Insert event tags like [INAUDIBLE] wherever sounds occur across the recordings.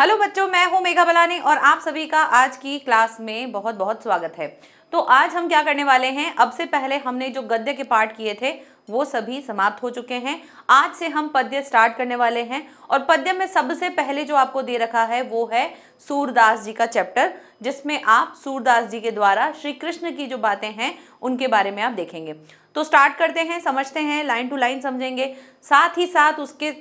Hello बच्चों मैं हूं मेघा बलानी और आप सभी का आज की क्लास में बहुत बहुत स्वागत है तो आज हम क्या करने वाले हैं अब से पहले हमने जो गद्य के पाठ किए थे वो सभी समाप्त हो चुके हैं आज से हम पद्य स्टार्ट करने वाले हैं और पद्य में सबसे पहले जो आपको दे रखा है वो है सूरदास जी का चैप्टर जिसमें आप सूरदास जी के द्वारा श्री कृष्ण की जो बातें हैं उनके बारे में आप देखेंगे तो स्टार्ट करते हैं समझते हैं लाइन टू लाइन समझेंगे साथ ही साथ उसके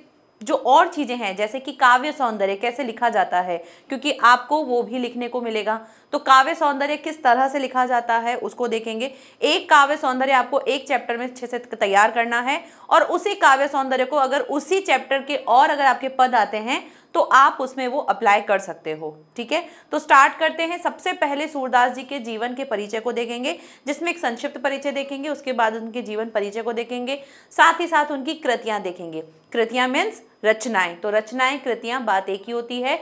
जो और चीज़ें हैं जैसे कि काव्य सौंदर्य कैसे लिखा जाता है क्योंकि आपको वो भी लिखने को मिलेगा तो काव्य सौंदर्य किस तरह से लिखा जाता है उसको देखेंगे एक काव्य सौंदर्य आपको एक चैप्टर में अच्छे से तैयार करना है और उसी काव्य सौंदर्य को अगर उसी चैप्टर के और अगर आपके पद आते हैं तो आप उसमें वो अप्लाई कर सकते हो ठीक है तो स्टार्ट करते हैं सबसे पहले सूरदास जी के जीवन के परिचय को देखेंगे जिसमें एक संक्षिप्त परिचय देखेंगे उसके बाद उनके जीवन परिचय को देखेंगे साथ ही साथ उनकी कृतियाँ देखेंगे कृतियाँ मीन्स रचनाएं तो रचनाएं कृतियाँ बात एक ही होती है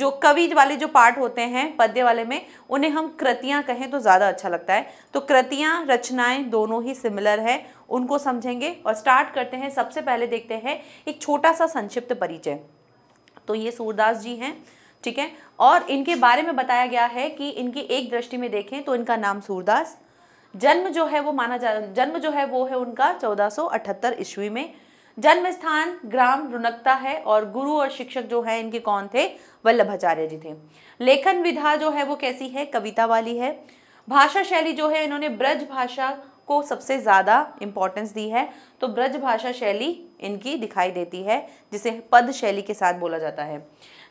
जो कवि वाले जो पार्ट होते हैं पद्य वाले में उन्हें हम कृतियाँ कहें तो ज़्यादा अच्छा लगता है तो कृतियाँ रचनाएं दोनों ही सिमिलर है उनको समझेंगे और स्टार्ट करते हैं सबसे पहले देखते हैं एक छोटा सा संक्षिप्त परिचय तो ये सूरदास जी हैं ठीक है और इनके बारे में बताया गया है कि इनकी एक दृष्टि में देखें तो इनका नाम सूरदास जन्म जो है वो माना जा जन्म जो है वो है उनका चौदह ईस्वी में जन्म स्थान ग्राम रुनकता है और गुरु और शिक्षक जो है इनके कौन थे वल्लभाचार्य जी थे लेखन विधा जो है वो कैसी है कविता वाली है भाषा शैली जो है इन्होंने ब्रज भाषा को सबसे ज़्यादा इम्पोर्टेंस दी है तो ब्रज भाषा शैली इनकी दिखाई देती है जिसे पद शैली के साथ बोला जाता है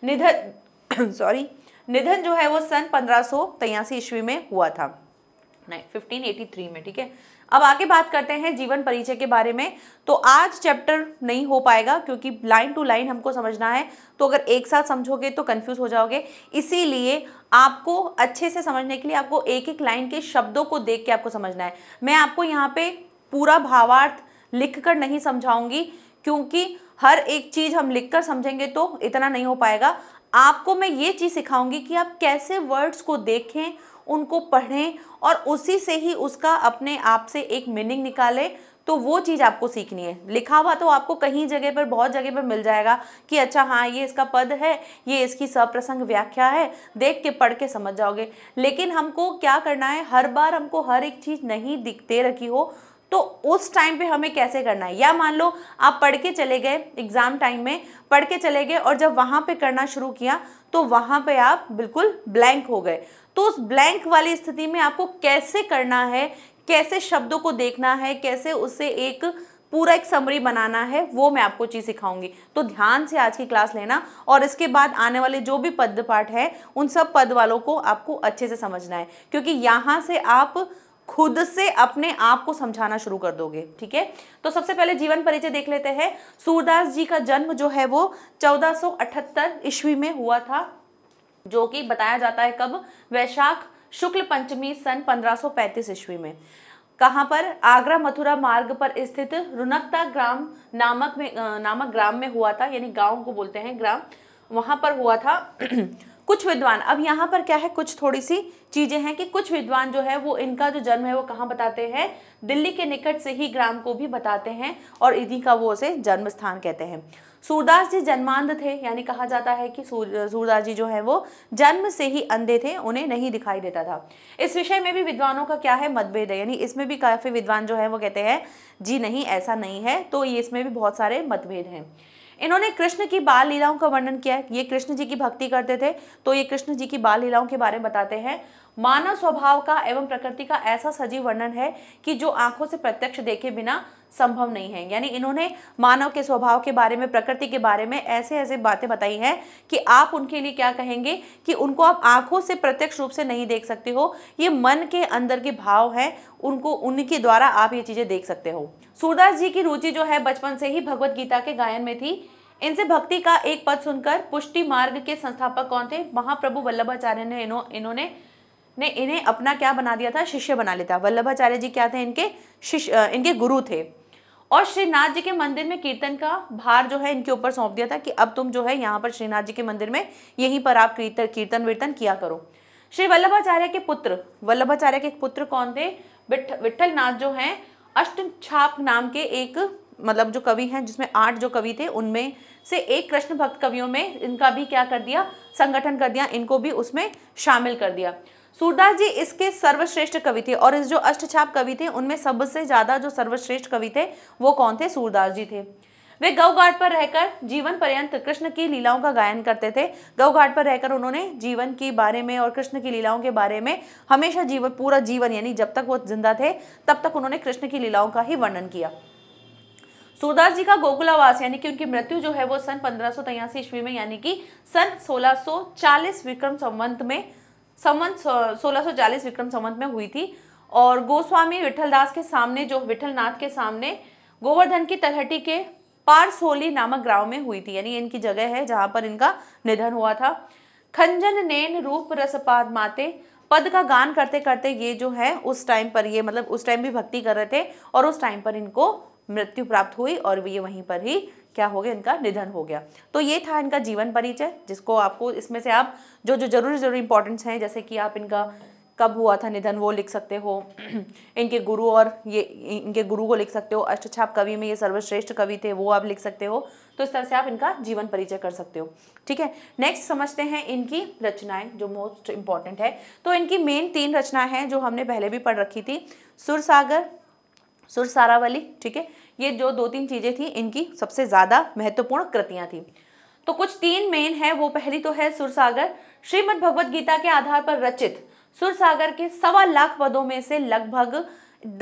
निधन सॉरी [COUGHS] निधन जो है वो सन पंद्रह सौ ईस्वी में हुआ था नहीं थ्री में ठीक है अब आगे बात करते हैं जीवन परिचय के बारे में तो आज चैप्टर नहीं हो पाएगा क्योंकि लाइन टू लाइन हमको समझना है तो अगर एक साथ समझोगे तो कन्फ्यूज़ हो जाओगे इसीलिए आपको अच्छे से समझने के लिए आपको एक एक लाइन के शब्दों को देख के आपको समझना है मैं आपको यहाँ पे पूरा भावार्थ लिख कर नहीं समझाऊंगी क्योंकि हर एक चीज़ हम लिख कर समझेंगे तो इतना नहीं हो पाएगा आपको मैं ये चीज़ सिखाऊंगी कि आप कैसे वर्ड्स को देखें उनको पढ़ें और उसी से ही उसका अपने आप से एक मीनिंग निकालें तो वो चीज़ आपको सीखनी है लिखा हुआ तो आपको कहीं जगह पर बहुत जगह पर मिल जाएगा कि अच्छा हाँ ये इसका पद है ये इसकी सप्रसंग व्याख्या है देख के पढ़ के समझ जाओगे लेकिन हमको क्या करना है हर बार हमको हर एक चीज़ नहीं दिखते रखी हो तो उस टाइम पे हमें कैसे करना है या मान लो आप पढ़ के चले गए एग्ज़ाम टाइम में पढ़ के चले गए और जब वहां पे करना शुरू किया तो वहां पे आप बिल्कुल ब्लैंक हो गए तो उस ब्लैंक वाली स्थिति में आपको कैसे करना है कैसे शब्दों को देखना है कैसे उससे एक पूरा एक समरी बनाना है वो मैं आपको चीज़ सिखाऊंगी तो ध्यान से आज की क्लास लेना और इसके बाद आने वाले जो भी पद पाठ है उन सब पद वालों को आपको अच्छे से समझना है क्योंकि यहाँ से आप खुद से अपने आप को समझाना शुरू कर दोगे ठीक है तो सबसे पहले जीवन परिचय देख लेते हैं सूरदास जी का जन्म जो है वो 1478 ईस्वी में हुआ था जो कि बताया जाता है कब वैशाख शुक्ल पंचमी सन 1535 ईस्वी में कहाँ पर आगरा मथुरा मार्ग पर स्थित रुनकता ग्राम नामक में नामक ग्राम में हुआ था यानी गांव को बोलते हैं ग्राम वहाँ पर हुआ था कुछ विद्वान अब यहाँ पर क्या है कुछ थोड़ी सी चीज़ें हैं कि कुछ विद्वान जो है वो इनका जो जन्म है वो कहाँ बताते हैं दिल्ली के निकट से ही ग्राम को भी बताते हैं और इन्हीं का वो उसे जन्म स्थान कहते हैं सूरदास जी जन्मांध थे यानी कहा जाता है कि सूरदास जी जो है वो जन्म से ही अंधे थे उन्हें नहीं दिखाई देता था इस विषय में भी विद्वानों का क्या है मतभेद है यानी इसमें भी काफ़ी विद्वान जो है वो कहते हैं जी नहीं ऐसा नहीं है तो ये इसमें भी बहुत सारे मतभेद हैं इन्होंने कृष्ण की बाल लीलाओं का वर्णन किया है ये कृष्ण जी की भक्ति करते थे तो ये कृष्ण जी की बाल लीलाओं के बारे में बताते हैं मानव स्वभाव का एवं प्रकृति का ऐसा सजीव वर्णन है कि जो आंखों से प्रत्यक्ष देखे बिना संभव नहीं है यानी इन्होंने मानव के स्वभाव के बारे में प्रकृति के बारे में ऐसे ऐसे बातें बताई हैं कि आप उनके लिए क्या कहेंगे कि उनको आप आंखों से प्रत्यक्ष रूप से नहीं देख सकते हो ये मन के अंदर के भाव हैं उनको उनके द्वारा आप ये चीज़ें देख सकते हो सूरदास जी की रुचि जो है बचपन से ही भगवद गीता के गायन में थी इनसे भक्ति का एक पद सुनकर पुष्टि मार्ग के संस्थापक कौन थे महाप्रभु वल्लभाचार्य ने इन्होंने ने इन्हें अपना क्या बना दिया था शिष्य बना लिया था वल्लभाचार्य जी क्या थे इनके शिष्य इनके गुरु थे और श्रीनाथ जी के मंदिर में कीर्तन का भार जो है इनके ऊपर सौंप दिया था कि अब तुम जो है यहाँ पर श्रीनाथ जी के मंदिर में यहीं पर आप कीर्तन कीर्तन वीर्तन किया करो श्री वल्लभाचार्य के पुत्र वल्लभाचार्य के पुत्र कौन थे विठल नाथ जो हैं अष्ट छाप नाम के एक मतलब जो कवि हैं जिसमें आठ जो कवि थे उनमें से एक कृष्ण भक्त कवियों में इनका भी क्या कर दिया संगठन कर दिया इनको भी उसमें शामिल कर दिया सूरदास जी इसके सर्वश्रेष्ठ कवि थे और इस जो अष्टछाप कवि थे उनमें सबसे ज़्यादा जो सर्वश्रेष्ठ कवि थे वो कौन थे सूरदास जी थे वे गौ घाट पर रहकर जीवन पर्यंत कृष्ण की लीलाओं का गायन करते थे गौ घाट पर रहकर उन्होंने जीवन के बारे में और कृष्ण की लीलाओं के बारे में हमेशा जीवन पूरा जीवन यानी जब तक वो जिंदा थे तब तक उन्होंने कृष्ण की लीलाओं का ही वर्णन किया सूरदास जी का गोकुलावास यानी कि उनकी मृत्यु जो है वो सन पंद्रह ईस्वी में यानी कि सन 1640 विक्रम संवंत में संवंत सोलह विक्रम संवंत में हुई थी और गोस्वामी विठलदास के सामने जो विठलनाथ के सामने गोवर्धन की तलहटी के पारसोली नामक ग्राम में हुई थी यानी इनकी जगह है जहाँ पर इनका निधन हुआ था खंजन नैन रूप रसपाद माते पद का गान करते करते ये जो है उस टाइम पर ये मतलब उस टाइम भी भक्ति कर रहे थे और उस टाइम पर इनको मृत्यु प्राप्त हुई और ये वहीं पर ही क्या हो गया इनका निधन हो गया तो ये था इनका जीवन परिचय जिसको आपको इसमें से आप जो जो जरूरी जरूरी इंपॉर्टेंट्स हैं जैसे कि आप इनका कब हुआ था निधन वो लिख सकते हो [CLEARS THROAT] इनके गुरु और ये इनके गुरु को लिख सकते हो अष्टछाप कवि में ये सर्वश्रेष्ठ कवि थे वो आप लिख सकते हो तो इस तरह से आप इनका जीवन परिचय कर सकते हो ठीक है नेक्स्ट समझते हैं इनकी रचनाएं जो मोस्ट इम्पॉर्टेंट है तो इनकी मेन तीन रचनाएं हैं जो हमने पहले भी पढ़ रखी थी सुरसागर सुरसारावली ठीक है ये जो दो तीन चीज़ें थी इनकी सबसे ज़्यादा महत्वपूर्ण कृतियाँ थी तो कुछ तीन मेन है वो पहली तो है सुरसागर श्रीमद भगवद गीता के आधार पर रचित सुरसागर के सवा लाख पदों में से लगभग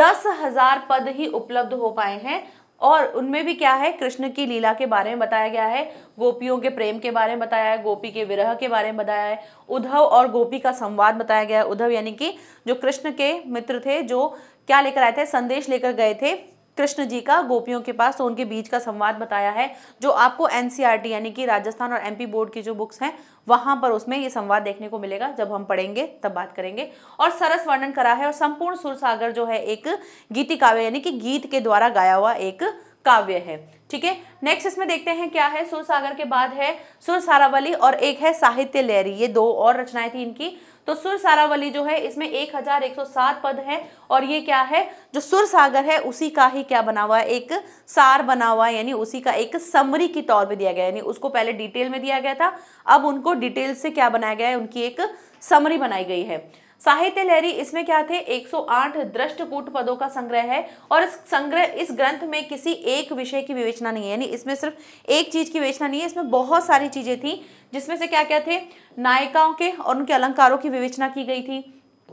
दस हजार पद ही उपलब्ध हो पाए हैं और उनमें भी क्या है कृष्ण की लीला के बारे में बताया गया है गोपियों के प्रेम के बारे में बताया है गोपी के विरह के बारे में बताया है उद्धव और गोपी का संवाद बताया गया है उद्धव यानी कि जो कृष्ण के मित्र थे जो क्या लेकर आए थे संदेश लेकर गए थे कृष्ण जी का गोपियों के पास तो उनके बीच का संवाद बताया है जो आपको एनसीईआरटी e यानी कि राजस्थान और एमपी बोर्ड की जो बुक्स हैं वहां पर उसमें ये संवाद देखने को मिलेगा जब हम पढ़ेंगे तब बात करेंगे और सरस वर्णन करा है और संपूर्ण सुर सागर जो है एक गीति काव्य यानी कि गीत के द्वारा गाया हुआ एक काव्य है ठीक है नेक्स्ट इसमें देखते हैं क्या है सुर सागर के बाद है सुर सारावली और एक है साहित्य लहरी ये दो और रचनाएं थी इनकी तो सुर सारावली जो है इसमें 1107 पद है और ये क्या है जो सुर सागर है उसी का ही क्या बना हुआ है एक सार बना हुआ है यानी उसी का एक समरी के तौर पे दिया गया यानी उसको पहले डिटेल में दिया गया था अब उनको डिटेल से क्या बनाया गया है उनकी एक समरी बनाई गई है साहित्य लहरी इसमें क्या थे 108 दृष्टकूट पदों का संग्रह है और इस संग्रह इस ग्रंथ में किसी एक विषय की विवेचना नहीं है यानी इसमें सिर्फ एक चीज की विवेचना नहीं है इसमें बहुत सारी चीजें थी जिसमें से क्या क्या थे नायिकाओं के और उनके अलंकारों की विवेचना की गई थी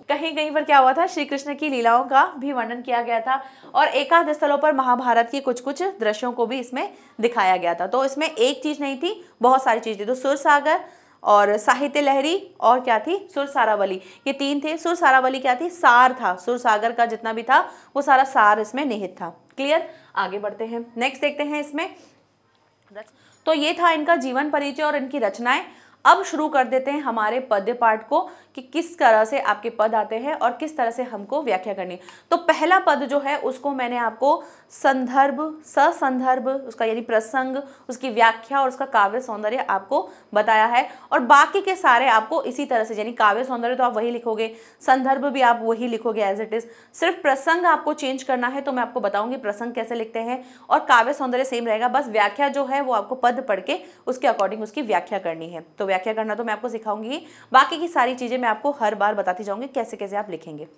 कहीं कहीं पर क्या हुआ था श्री कृष्ण की लीलाओं का भी वर्णन किया गया था और एकाध स्थलों पर महाभारत के कुछ कुछ दृश्यों को भी इसमें दिखाया गया था तो इसमें एक चीज नहीं थी बहुत सारी चीज थी तो सुर सागर और साहित्य लहरी और क्या थी सुर सारावली ये तीन थे सुर सारावली क्या थी सार था सुर सागर का जितना भी था वो सारा सार इसमें निहित था क्लियर आगे बढ़ते हैं नेक्स्ट देखते हैं इसमें तो ये था इनका जीवन परिचय और इनकी रचनाएं अब शुरू कर देते हैं हमारे पद्य पाठ को कि किस तरह से आपके पद आते हैं और किस तरह से हमको व्याख्या करनी तो पहला पद जो है उसको मैंने आपको संदर्भ ससंदर्भ उसका यानी प्रसंग उसकी व्याख्या और उसका काव्य सौंदर्य आपको बताया है और बाकी के सारे आपको इसी तरह से यानी काव्य सौंदर्य तो आप वही लिखोगे संदर्भ भी आप वही लिखोगे एज इट इज़ सिर्फ प्रसंग आपको चेंज करना है तो मैं आपको बताऊंगी प्रसंग कैसे लिखते हैं और काव्य सौंदर्य सेम रहेगा बस व्याख्या जो है वो आपको पद पढ़ के उसके अकॉर्डिंग उसकी व्याख्या करनी है तो व्याख्या करना तो मैं आपको सिखाऊंगी बाकी की सारी चीज़ें मैं आपको हर बार बताती जाऊंगी कैसे कैसे आप लिखेंगे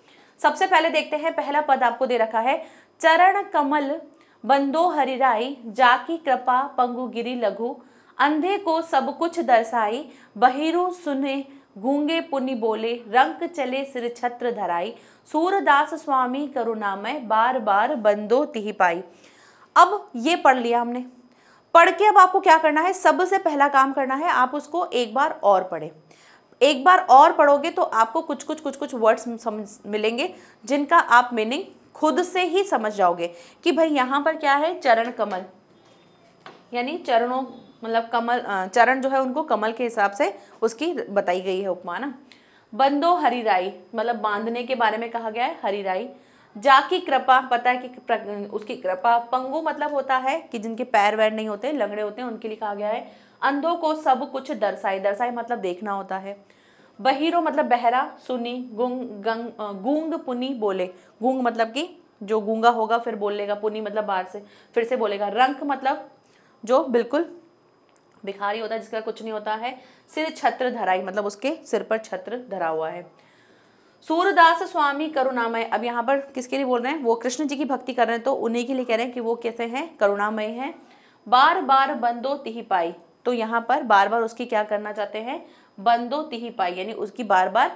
सबसे पहले देखते हैं पहला पद आपको दे रखा है चरण कमल बंदो हरिराई जाकी कृपा पंगु गिरी लघु अंधे को सब कुछ दर्शाई बहिरो सुने घूंगे पुनि बोले रंक चले सिर छत्र धराई सूरदास स्वामी करुणामय बार बार बंदो तिहि पाई अब ये पढ़ लिया हमने पढ़ के अब आपको क्या करना है सबसे पहला काम करना है आप उसको एक बार और पढ़ें एक बार और पढ़ोगे तो आपको कुछ कुछ कुछ कुछ वर्ड्स समझ मिलेंगे जिनका आप मीनिंग खुद से ही समझ जाओगे कि भाई यहाँ पर क्या है चरण कमल यानी चरणों मतलब कमल चरण जो है उनको कमल के हिसाब से उसकी बताई गई है ना बंदो हरी राई मतलब बांधने के बारे में कहा गया है राई जा की कृपा पता है कि उसकी कृपा पंगु मतलब होता है कि जिनके पैर वैर नहीं होते लंगड़े होते हैं उनके लिए कहा गया है अंधों को सब कुछ दर्शाई दर्शाए मतलब देखना होता है बहिरो मतलब बहरा सुनी गुंग गंग गूंग पुनी बोले गूंग मतलब कि जो गूंगा होगा फिर बोलेगा पुनी मतलब बाहर से फिर से बोलेगा रंक मतलब जो बिल्कुल भिखारी होता है जिसका कुछ नहीं होता है सिर छत्र धराई मतलब उसके सिर पर छत्र धरा हुआ है सूरदास स्वामी करुणामय अब यहाँ पर किसके लिए बोल रहे हैं वो कृष्ण जी की भक्ति कर रहे हैं तो उन्हीं के लिए कह रहे हैं कि वो कैसे हैं करुणामय हैं बार बार बंदो तिही पाई तो यहाँ पर बार बार उसकी क्या करना चाहते हैं बंदो तिही पाई यानी उसकी बार बार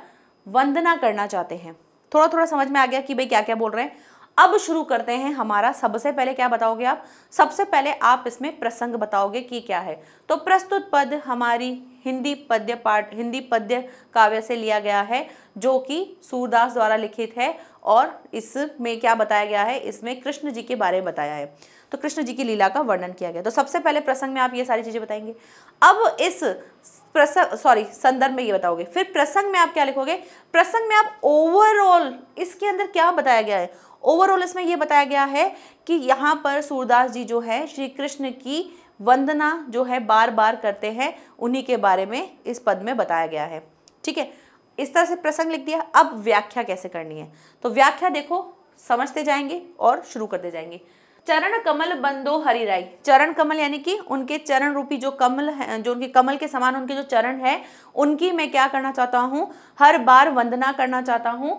वंदना करना चाहते हैं थोड़ा थोड़ा समझ में आ गया कि भाई क्या क्या बोल रहे हैं अब शुरू करते हैं हमारा सबसे पहले क्या बताओगे आप सबसे पहले आप इसमें प्रसंग बताओगे कि क्या है तो प्रस्तुत पद हमारी हिंदी पद्य पाठ हिंदी पद्य काव्य से लिया गया है जो कि सूरदास द्वारा लिखित है और इसमें क्या बताया गया है इसमें कृष्ण जी के बारे में बताया है तो कृष्ण जी की लीला का वर्णन किया गया तो सबसे पहले प्रसंग में आप ये सारी चीज़ें बताएंगे अब इस प्रसंग सॉरी संदर्भ में ये बताओगे फिर प्रसंग में आप क्या लिखोगे प्रसंग में आप ओवरऑल इसके अंदर क्या बताया गया है ओवरऑल इसमें यह बताया गया है कि यहाँ पर सूरदास जी जो है श्री कृष्ण की वंदना जो है बार बार करते हैं उन्हीं के बारे में इस पद में बताया गया है ठीक है इस तरह से प्रसंग लिख दिया अब व्याख्या कैसे करनी है तो व्याख्या देखो समझते जाएंगे और शुरू करते जाएंगे चरण कमल बंदो हरी राय चरण कमल यानी कि उनके चरण रूपी जो कमल है जो उनके कमल के समान उनके जो चरण है उनकी मैं क्या करना चाहता हूँ हर बार वंदना करना चाहता हूँ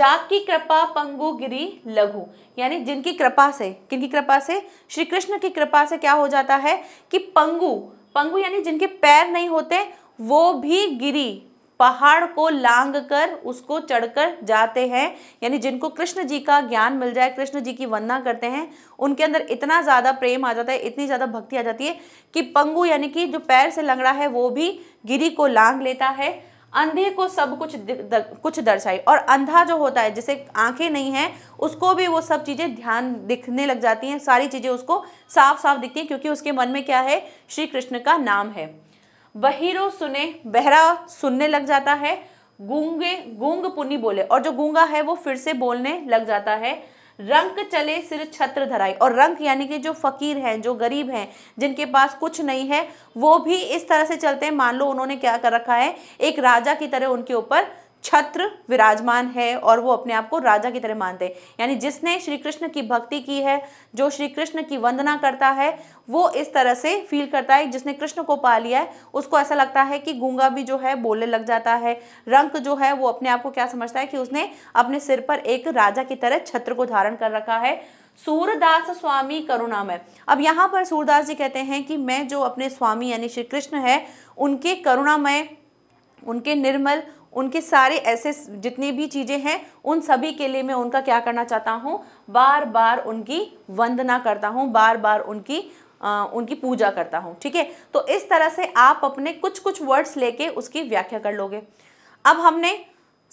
जाकी कृपा पंगु गिरी लघु यानी जिनकी कृपा से किनकी कृपा से श्री कृष्ण की कृपा से क्या हो जाता है कि पंगु पंगु यानी जिनके पैर नहीं होते वो भी गिरी पहाड़ को लांग कर उसको चढ़कर जाते हैं यानी जिनको कृष्ण जी का ज्ञान मिल जाए कृष्ण जी की वंदना करते हैं उनके अंदर इतना ज़्यादा प्रेम आ जाता है इतनी ज़्यादा भक्ति आ जाती है कि पंगु यानी कि जो पैर से लंगड़ा है वो भी गिरी को लांग लेता है अंधे को सब कुछ द, कुछ दर्शाई और अंधा जो होता है जिसे आंखें नहीं हैं उसको भी वो सब चीज़ें ध्यान दिखने लग जाती हैं सारी चीज़ें उसको साफ साफ दिखती हैं क्योंकि उसके मन में क्या है श्री कृष्ण का नाम है बहिरो सुने बहरा सुनने लग जाता है गूंगे गूंग पुनी बोले और जो गूंगा है वो फिर से बोलने लग जाता है रंक चले सिर छत्र धराई और रंक यानी कि जो फकीर हैं जो गरीब हैं जिनके पास कुछ नहीं है वो भी इस तरह से चलते हैं मान लो उन्होंने क्या कर रखा है एक राजा की तरह उनके ऊपर छत्र विराजमान है और वो अपने आप को राजा की तरह मानते हैं यानी जिसने श्री कृष्ण की भक्ति की है जो श्री कृष्ण की वंदना करता है वो इस तरह से फील करता है जिसने कृष्ण को पा लिया है उसको ऐसा लगता है कि गूंगा भी जो है बोलने लग जाता है रंक जो है वो अपने आप को क्या समझता है कि उसने अपने सिर पर एक राजा की तरह छत्र को धारण कर रखा है सूरदास स्वामी करुणामय अब यहाँ पर सूरदास जी कहते हैं कि मैं जो अपने स्वामी यानी श्री कृष्ण है उनके करुणामय उनके निर्मल उनके सारे ऐसे जितनी भी चीज़ें हैं उन सभी के लिए मैं उनका क्या करना चाहता हूँ बार बार उनकी वंदना करता हूँ बार बार उनकी आ, उनकी पूजा करता हूँ ठीक है तो इस तरह से आप अपने कुछ कुछ वर्ड्स लेके उसकी व्याख्या कर लोगे अब हमने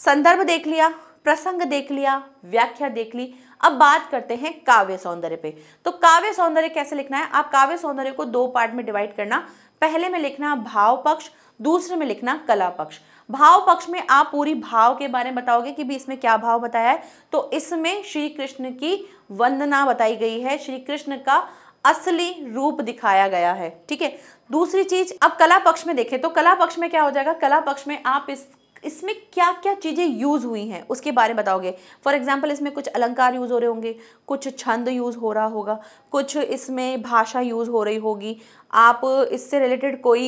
संदर्भ देख लिया प्रसंग देख लिया व्याख्या देख ली अब बात करते हैं काव्य सौंदर्य पे तो काव्य सौंदर्य कैसे लिखना है आप काव्य सौंदर्य को दो पार्ट में डिवाइड करना पहले में लिखना भाव पक्ष दूसरे में लिखना कला पक्ष भाव पक्ष में आप पूरी भाव के बारे में बताओगे कि भी इसमें क्या भाव बताया है तो इसमें श्री कृष्ण की वंदना बताई गई है श्री कृष्ण का असली रूप दिखाया गया है ठीक है दूसरी चीज अब कला पक्ष में देखें तो कला पक्ष में क्या हो जाएगा कला पक्ष में आप इस इसमें क्या क्या चीज़ें यूज़ हुई हैं उसके बारे में बताओगे फॉर एग्जाम्पल इसमें कुछ अलंकार यूज़ हो रहे होंगे कुछ छंद यूज़ हो रहा होगा कुछ इसमें भाषा यूज़ हो रही होगी आप इससे रिलेटेड कोई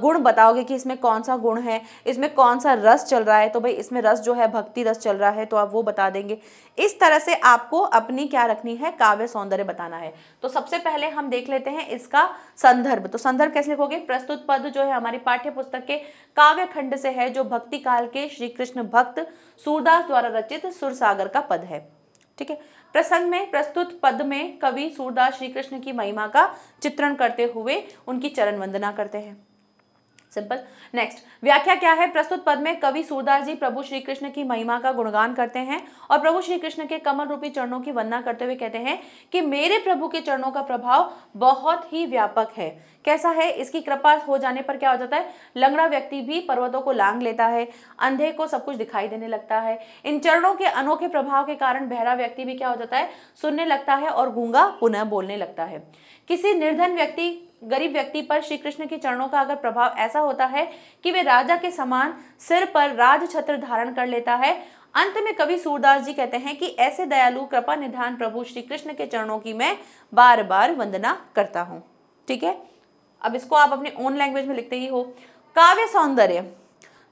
गुण बताओगे कि इसमें कौन सा गुण है इसमें कौन सा रस चल रहा है तो भाई इसमें रस जो है भक्ति रस चल रहा है तो आप वो बता देंगे इस तरह से आपको अपनी क्या रखनी है काव्य सौंदर्य बताना है तो सबसे पहले हम देख लेते हैं इसका संदर्भ तो संदर्भ कैसे लिखोगे प्रस्तुत पद जो है हमारी पाठ्य पुस्तक के काव्य खंड से है जो भक्ति काल के श्री कृष्ण भक्त सूरदास द्वारा रचित सुरसागर का पद है ठीक है प्रसंग में प्रस्तुत पद में कवि सूरदास श्री कृष्ण की महिमा का चित्रण करते हुए उनकी चरण वंदना करते हैं सिंपल नेक्स्ट व्याख्या क्या है प्रस्तुत पद में कवि सूरदास जी प्रभु श्री कृष्ण की महिमा का गुणगान करते हैं और प्रभु श्री कृष्ण के कमल रूपी चरणों की वंदना करते हुए कहते हैं कि मेरे प्रभु के चरणों का प्रभाव बहुत ही व्यापक है कैसा है इसकी कृपा हो जाने पर क्या हो जाता है लंगड़ा व्यक्ति भी पर्वतों को लांग लेता है अंधे को सब कुछ दिखाई देने लगता है इन चरणों के अनोखे प्रभाव के कारण बहरा व्यक्ति भी क्या हो जाता है सुनने लगता है और गूंगा पुनः बोलने लगता है किसी निर्धन व्यक्ति गरीब व्यक्ति पर श्री कृष्ण के चरणों का अगर प्रभाव ऐसा होता है कि वे राजा के समान सिर पर राज छत्र धारण कर लेता है अंत में कवि सूरदास जी कहते हैं कि ऐसे दयालु कृपा निधान प्रभु श्री कृष्ण के चरणों की मैं बार बार वंदना करता हूं ठीक है अब इसको आप अपने ओन लैंग्वेज में लिखते ही हो काव्य सौंदर्य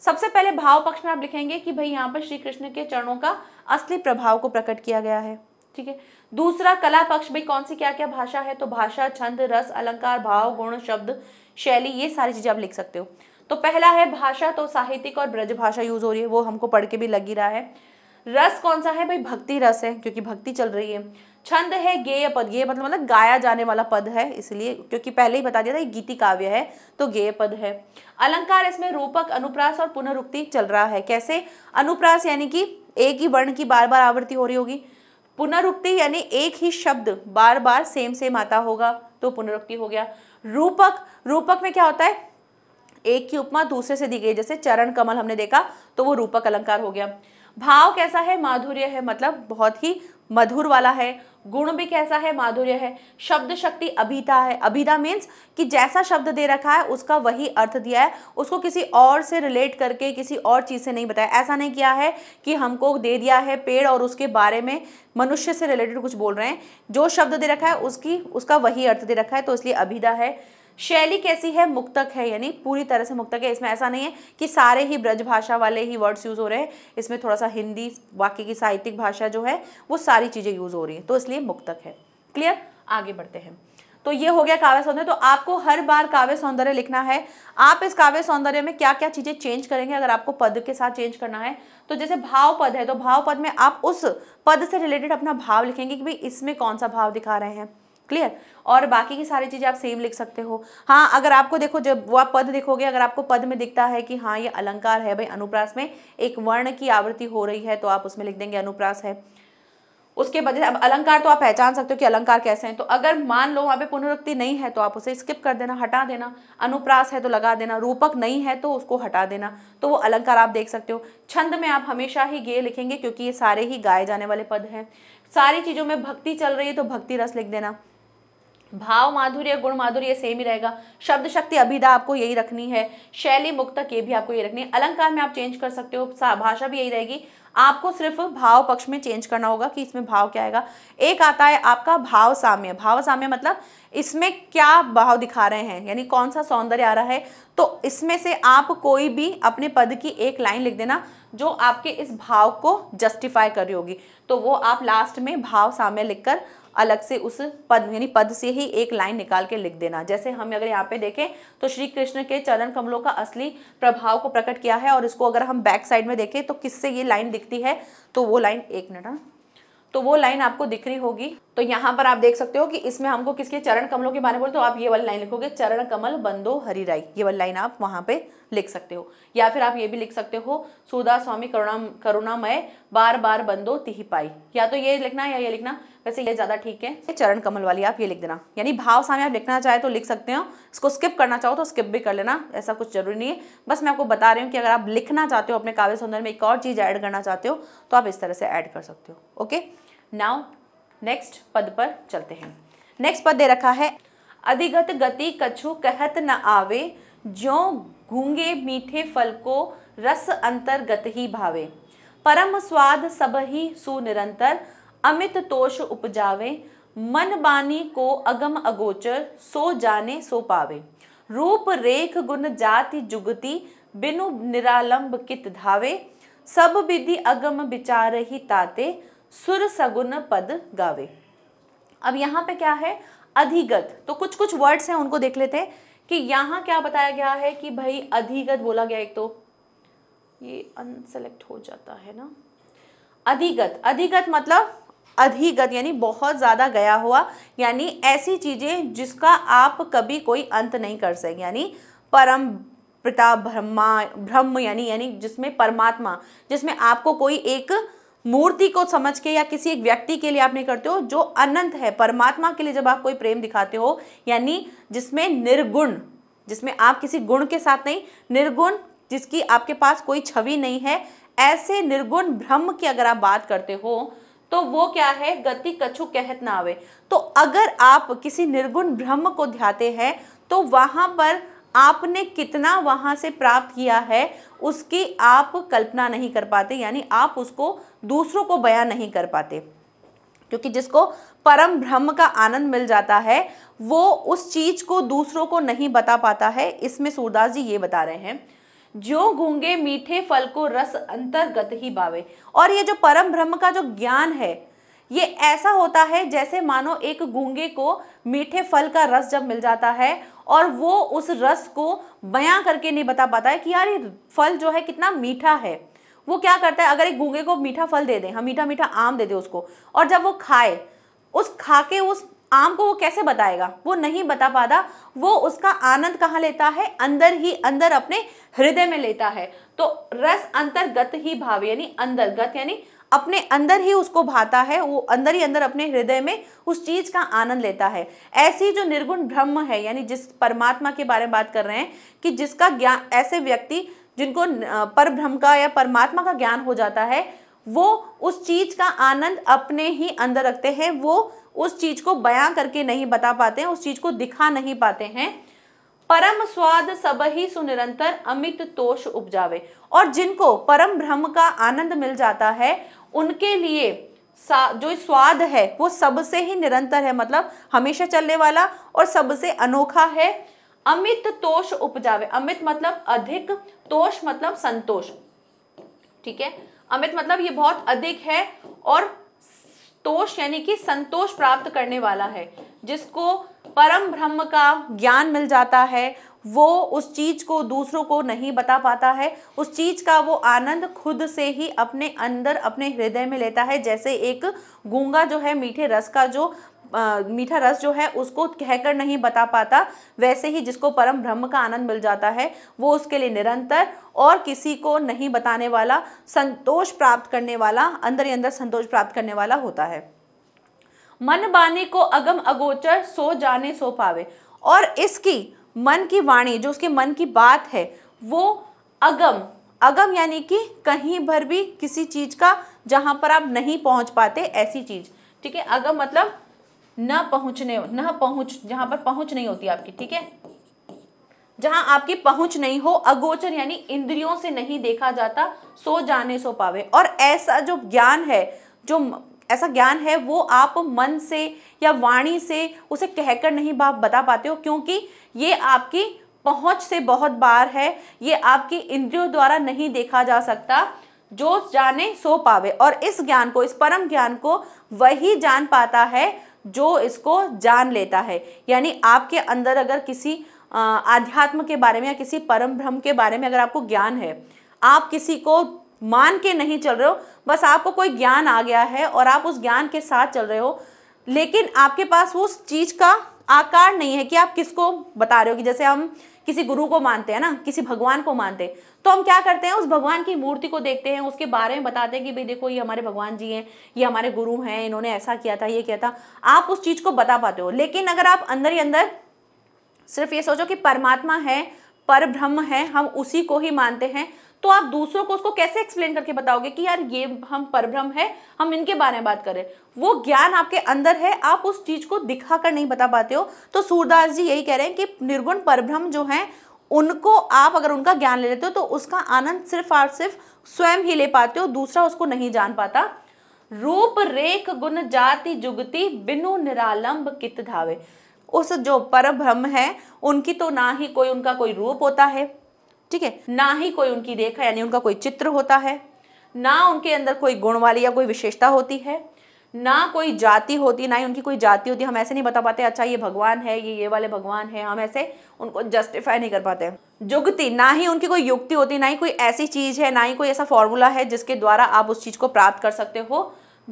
सबसे पहले भाव पक्ष में आप लिखेंगे कि भाई यहाँ पर श्री कृष्ण के चरणों का असली प्रभाव को प्रकट किया गया है ठीक है दूसरा कला पक्ष में कौन सी क्या क्या भाषा है तो भाषा छंद रस अलंकार भाव गुण शब्द शैली ये सारी चीज़ें आप लिख सकते हो तो पहला है भाषा तो साहित्यिक और ब्रज भाषा यूज हो रही है वो हमको पढ़ के भी लग ही रहा है रस कौन सा है भाई भक्ति रस है क्योंकि भक्ति चल रही है छंद है गेय पद गेय मतलब मतलब गाया जाने वाला पद है इसलिए क्योंकि पहले ही बता दिया था ये गीति काव्य है तो गेय पद है अलंकार इसमें रूपक अनुप्रास और पुनरुक्ति चल रहा है कैसे अनुप्रास यानी कि एक ही वर्ण की बार बार आवृत्ति हो रही होगी पुनरुक्ति यानी एक ही शब्द बार बार सेम सेम आता होगा तो पुनरुक्ति हो गया रूपक रूपक में क्या होता है एक की उपमा दूसरे से दी गई जैसे चरण कमल हमने देखा तो वो रूपक अलंकार हो गया भाव कैसा है माधुर्य है मतलब बहुत ही मधुर वाला है गुण भी कैसा है माधुर्य है शब्द शक्ति अभिता है अभिता मीन्स कि जैसा शब्द दे रखा है उसका वही अर्थ दिया है उसको किसी और से रिलेट करके किसी और चीज़ से नहीं बताया ऐसा नहीं किया है कि हमको दे दिया है पेड़ और उसके बारे में मनुष्य से रिलेटेड कुछ बोल रहे हैं जो शब्द दे रखा है उसकी उसका वही अर्थ दे रखा है तो इसलिए अभिदा है शैली कैसी है मुक्तक है यानी पूरी तरह से मुक्तक है इसमें ऐसा नहीं है कि सारे ही ब्रज भाषा वाले ही वर्ड्स यूज़ हो रहे हैं इसमें थोड़ा सा हिंदी वाक्य की साहित्यिक भाषा जो है वो सारी चीज़ें यूज़ हो रही है तो इसलिए मुक्तक है क्लियर आगे बढ़ते हैं तो ये हो गया काव्य सौंदर्य तो आपको हर बार काव्य सौंदर्य लिखना है आप इस काव्य सौंदर्य में क्या क्या चीज़ें चेंज करेंगे अगर आपको पद के साथ चेंज करना है तो जैसे भाव पद है तो भाव पद में आप उस पद से रिलेटेड अपना भाव लिखेंगे कि भाई इसमें कौन सा भाव दिखा रहे हैं क्लियर और बाकी की सारी चीज़ें आप सेम लिख सकते हो हाँ अगर आपको देखो जब वो आप पद देखोगे अगर आपको पद में दिखता है कि हाँ ये अलंकार है भाई अनुप्रास में एक वर्ण की आवृत्ति हो रही है तो आप उसमें लिख देंगे अनुप्रास है उसके बजाय अब अलंकार तो आप पहचान सकते हो कि अलंकार कैसे हैं तो अगर मान लो वहाँ पे पुनरुक्ति नहीं है तो आप उसे स्किप कर देना हटा देना अनुप्रास है तो लगा देना रूपक नहीं है तो उसको हटा देना तो वो अलंकार आप देख सकते हो छंद में आप हमेशा ही गे लिखेंगे क्योंकि ये सारे ही गाए जाने वाले पद हैं सारी चीज़ों में भक्ति चल रही है तो भक्ति रस लिख देना भाव माधुर्य गुण माधुर्य सेम ही रहेगा शब्द शक्ति अभिधा आपको यही रखनी है शैली मुक्त ये भी आपको यही रखनी है अलंकार में आप चेंज कर सकते हो भाषा भी यही रहेगी आपको सिर्फ भाव पक्ष में चेंज करना होगा कि इसमें भाव क्या आएगा एक आता है आपका भाव साम्य भाव साम्य मतलब इसमें क्या भाव दिखा रहे हैं यानी कौन सा सौंदर्य आ रहा है तो इसमें से आप कोई भी अपने पद की एक लाइन लिख देना जो आपके इस भाव को जस्टिफाई कर रही होगी तो वो आप लास्ट में भाव साम्य लिखकर अलग से उस पद यानी पद से ही एक लाइन निकाल के लिख देना जैसे हम अगर यहाँ पे देखें तो श्री कृष्ण के चरण कमलों का असली प्रभाव को प्रकट किया है और इसको अगर हम बैक साइड में देखें तो किससे ये लाइन दिखती है तो वो लाइन एक मिनट हाँ। तो वो लाइन आपको दिख रही होगी तो यहाँ पर आप देख सकते हो कि इसमें हमको किसके चरण कमलों के बारे में बोलते तो आप ये वाली लाइन लिखोगे चरण कमल बंदो हरी राय ये वाली लाइन आप वहाँ पे लिख सकते हो या फिर आप ये भी लिख सकते हो सुधा स्वामी करुणा करुणामय बार बार बंदो तिही पाई या तो ये लिखना या ये लिखना वैसे ये ज़्यादा ठीक है चरण कमल वाली आप ये लिख देना यानी भाव सामने आप लिखना चाहे तो लिख सकते हो इसको स्किप करना चाहो तो स्किप भी कर लेना ऐसा कुछ जरूरी नहीं है बस मैं आपको बता रही हूँ कि अगर आप लिखना चाहते हो अपने काव्य सौंदर्य में एक और चीज़ ऐड करना चाहते हो तो आप इस तरह से ऐड कर सकते हो ओके नाउ नेक्स्ट पद पर चलते हैं नेक्स्ट पद दे रखा है अधिगत गति कछु कहत न आवे जो घूंगे मीठे फल को रस अंतर्गत ही भावे परम स्वाद सब ही सुनिरंतर अमित तोष उपजावे मन बानी को अगम अगोचर सो जाने सो पावे रूप रेख गुण जाति जुगति बिनु निरालंब कित धावे सब विधि अगम विचार ही ताते सुर सगुन पद गावे अब यहाँ पे क्या है अधिगत तो कुछ कुछ वर्ड्स हैं उनको देख लेते हैं कि यहाँ क्या बताया गया है कि भाई अधिगत बोला गया एक तो ये अनसेलेक्ट हो जाता है ना अधिगत अधिगत मतलब अधिगत यानी बहुत ज़्यादा गया हुआ यानी ऐसी चीज़ें जिसका आप कभी कोई अंत नहीं कर सकें यानी परम पिता ब्रह्मा ब्रह्म यानी यानी जिसमें परमात्मा जिसमें आपको कोई एक मूर्ति को समझ के या किसी एक व्यक्ति के लिए आप नहीं करते हो जो अनंत है परमात्मा के लिए जब आप कोई प्रेम दिखाते हो यानी जिसमें निर्गुण जिसमें आप किसी गुण के साथ नहीं निर्गुण जिसकी आपके पास कोई छवि नहीं है ऐसे निर्गुण ब्रह्म की अगर आप बात करते हो तो वो क्या है गति कछु कहत ना आवे तो अगर आप किसी निर्गुण ब्रह्म को ध्याते हैं तो वहां पर आपने कितना वहाँ से प्राप्त किया है उसकी आप कल्पना नहीं कर पाते यानी आप उसको दूसरों को बयां नहीं कर पाते क्योंकि जिसको परम ब्रह्म का आनंद मिल जाता है वो उस चीज़ को दूसरों को नहीं बता पाता है इसमें सूरदास जी ये बता रहे हैं जो घूंगे मीठे फल को रस अंतर्गत ही बावे और ये जो परम ब्रह्म का जो ज्ञान है ये ऐसा होता है जैसे मानो एक गूंगे को मीठे फल का रस जब मिल जाता है और वो उस रस को बयां करके नहीं बता पाता है कि यार ये फल जो है कितना मीठा है वो क्या करता है अगर एक गूंगे को मीठा फल दे दें हम मीठा मीठा आम दे दें उसको और जब वो खाए उस खा के उस आम को वो कैसे बताएगा वो नहीं बता पाता वो उसका आनंद कहाँ लेता है अंदर ही अंदर अपने हृदय में लेता है तो रस अंतर्गत ही भाव यानी अंतर्गत यानी अपने अंदर ही उसको भाता है वो अंदर ही अंदर अपने हृदय में उस चीज का आनंद लेता है ऐसी जो निर्गुण ब्रह्म है यानी जिस परमात्मा के बारे में बात कर रहे हैं कि जिसका ज्ञान ऐसे व्यक्ति जिनको पर ब्रह्म का या परमात्मा का ज्ञान हो जाता है वो उस चीज का आनंद अपने ही अंदर रखते हैं वो उस चीज को बयां करके नहीं बता पाते हैं उस चीज को दिखा नहीं पाते हैं परम स्वाद सब ही सुनिरंतर अमित तोष उपजावे और जिनको परम ब्रह्म का आनंद मिल जाता है उनके लिए जो स्वाद है वो सबसे ही निरंतर है मतलब हमेशा चलने वाला और सबसे अनोखा है अमित तोष उपजावे अमित मतलब अधिक तोष मतलब संतोष ठीक है अमित मतलब ये बहुत अधिक है और तोष यानी कि संतोष प्राप्त करने वाला है जिसको परम ब्रह्म का ज्ञान मिल जाता है वो उस चीज को दूसरों को नहीं बता पाता है उस चीज का वो आनंद खुद से ही अपने अंदर अपने हृदय में लेता है जैसे एक गूंगा जो है मीठे रस का जो आ, मीठा रस जो है उसको कहकर नहीं बता पाता वैसे ही जिसको परम ब्रह्म का आनंद मिल जाता है वो उसके लिए निरंतर और किसी को नहीं बताने वाला संतोष प्राप्त करने वाला अंदर ही अंदर संतोष प्राप्त करने वाला होता है मन बानी को अगम अगोचर सो जाने सो पावे और इसकी मन की वाणी जो उसके मन की बात है वो अगम अगम यानी कि कहीं भर भी किसी चीज़ का जहां पर आप नहीं पहुंच पाते ऐसी चीज़ ठीक है अगम मतलब न पहुंचने न पहुंच जहां पर पहुंच नहीं होती आपकी ठीक है जहां आपकी पहुंच नहीं हो अगोचर यानी इंद्रियों से नहीं देखा जाता सो जाने सो पावे और ऐसा जो ज्ञान है जो ऐसा ज्ञान है वो आप मन से या वाणी से उसे कहकर नहीं आप बता पाते हो क्योंकि ये आपकी पहुंच से बहुत बार है ये आपकी इंद्रियों द्वारा नहीं देखा जा सकता जो जाने सो पावे और इस ज्ञान को इस परम ज्ञान को वही जान पाता है जो इसको जान लेता है यानी आपके अंदर अगर किसी आध्यात्म के बारे में या किसी परम भ्रम के बारे में अगर आपको ज्ञान है आप किसी को मान के नहीं चल रहे हो बस आपको कोई ज्ञान आ गया है और आप उस ज्ञान के साथ चल रहे हो लेकिन आपके पास उस चीज़ का आकार नहीं है कि आप किसको बता रहे हो कि जैसे हम किसी गुरु को मानते हैं ना किसी भगवान को मानते हैं तो हम क्या करते हैं उस भगवान की मूर्ति को देखते हैं उसके बारे में बताते हैं कि भाई देखो ये हमारे भगवान जी हैं ये हमारे गुरु हैं इन्होंने ऐसा किया था ये किया था आप उस चीज़ को बता पाते हो लेकिन अगर आप अंदर ही अंदर सिर्फ ये सोचो कि परमात्मा है पर ब्रह्म है हम उसी को ही मानते हैं तो आप दूसरों को उसको कैसे एक्सप्लेन करके बताओगे कि यार ये हम परभ्रम है हम इनके बारे में बात करें वो ज्ञान आपके अंदर है आप उस चीज को दिखा कर नहीं बता पाते हो तो सूरदास जी यही कह रहे हैं कि निर्गुण परभ्रम जो है उनको आप अगर उनका ज्ञान ले लेते हो तो उसका आनंद सिर्फ और सिर्फ स्वयं ही ले पाते हो दूसरा उसको नहीं जान पाता रूप रेख गुण जाति जुगती बिनु निरालंब कित धावे उस जो पर ब्रह्म है उनकी तो ना ही कोई उनका कोई रूप होता है ठीक है ना ही कोई उनकी रेखा यानी उनका कोई चित्र होता है ना उनके अंदर कोई गुण वाली या कोई विशेषता होती है ना कोई जाति होती ना ही उनकी कोई जाति होती हम ऐसे नहीं बता पाते अच्छा ये भगवान है ये ये वाले भगवान है हम ऐसे उनको जस्टिफाई नहीं कर पाते जुगति ना ही उनकी कोई युक्ति होती ना ही कोई ऐसी चीज़ है ना ही कोई ऐसा फॉर्मूला है जिसके द्वारा आप उस चीज़ को प्राप्त कर सकते हो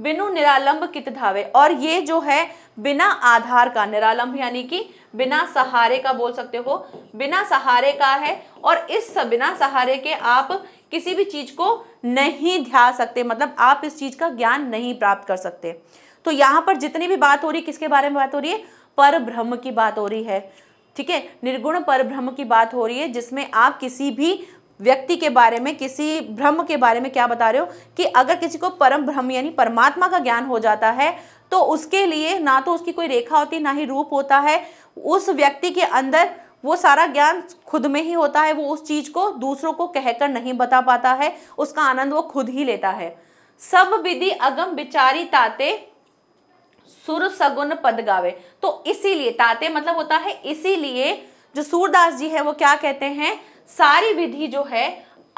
बिनु निरालंब कित धावे और ये जो है बिना आधार का निरालंब यानी कि बिना सहारे का बोल सकते हो बिना सहारे का है और इस बिना सहारे के आप किसी भी चीज को नहीं ध्या सकते मतलब आप इस चीज का ज्ञान नहीं प्राप्त कर सकते तो यहां पर जितनी भी बात हो रही है किसके बारे में बात हो रही है पर ब्रह्म की बात हो रही है ठीक है निर्गुण पर ब्रह्म की बात हो रही है जिसमें आप किसी भी व्यक्ति के बारे में किसी ब्रह्म के बारे में क्या बता रहे हो कि अगर किसी को परम ब्रह्म यानी परमात्मा का ज्ञान हो जाता है तो उसके लिए ना तो उसकी कोई रेखा होती ना ही रूप होता है उस व्यक्ति के अंदर वो सारा ज्ञान खुद में ही होता है वो उस चीज़ को दूसरों को कहकर नहीं बता पाता है उसका आनंद वो खुद ही लेता है सब विधि अगम बिचारी ताते सुर सगुन पद गावे तो इसीलिए ताते मतलब होता है इसीलिए जो सूरदास जी है वो क्या कहते हैं सारी विधि जो है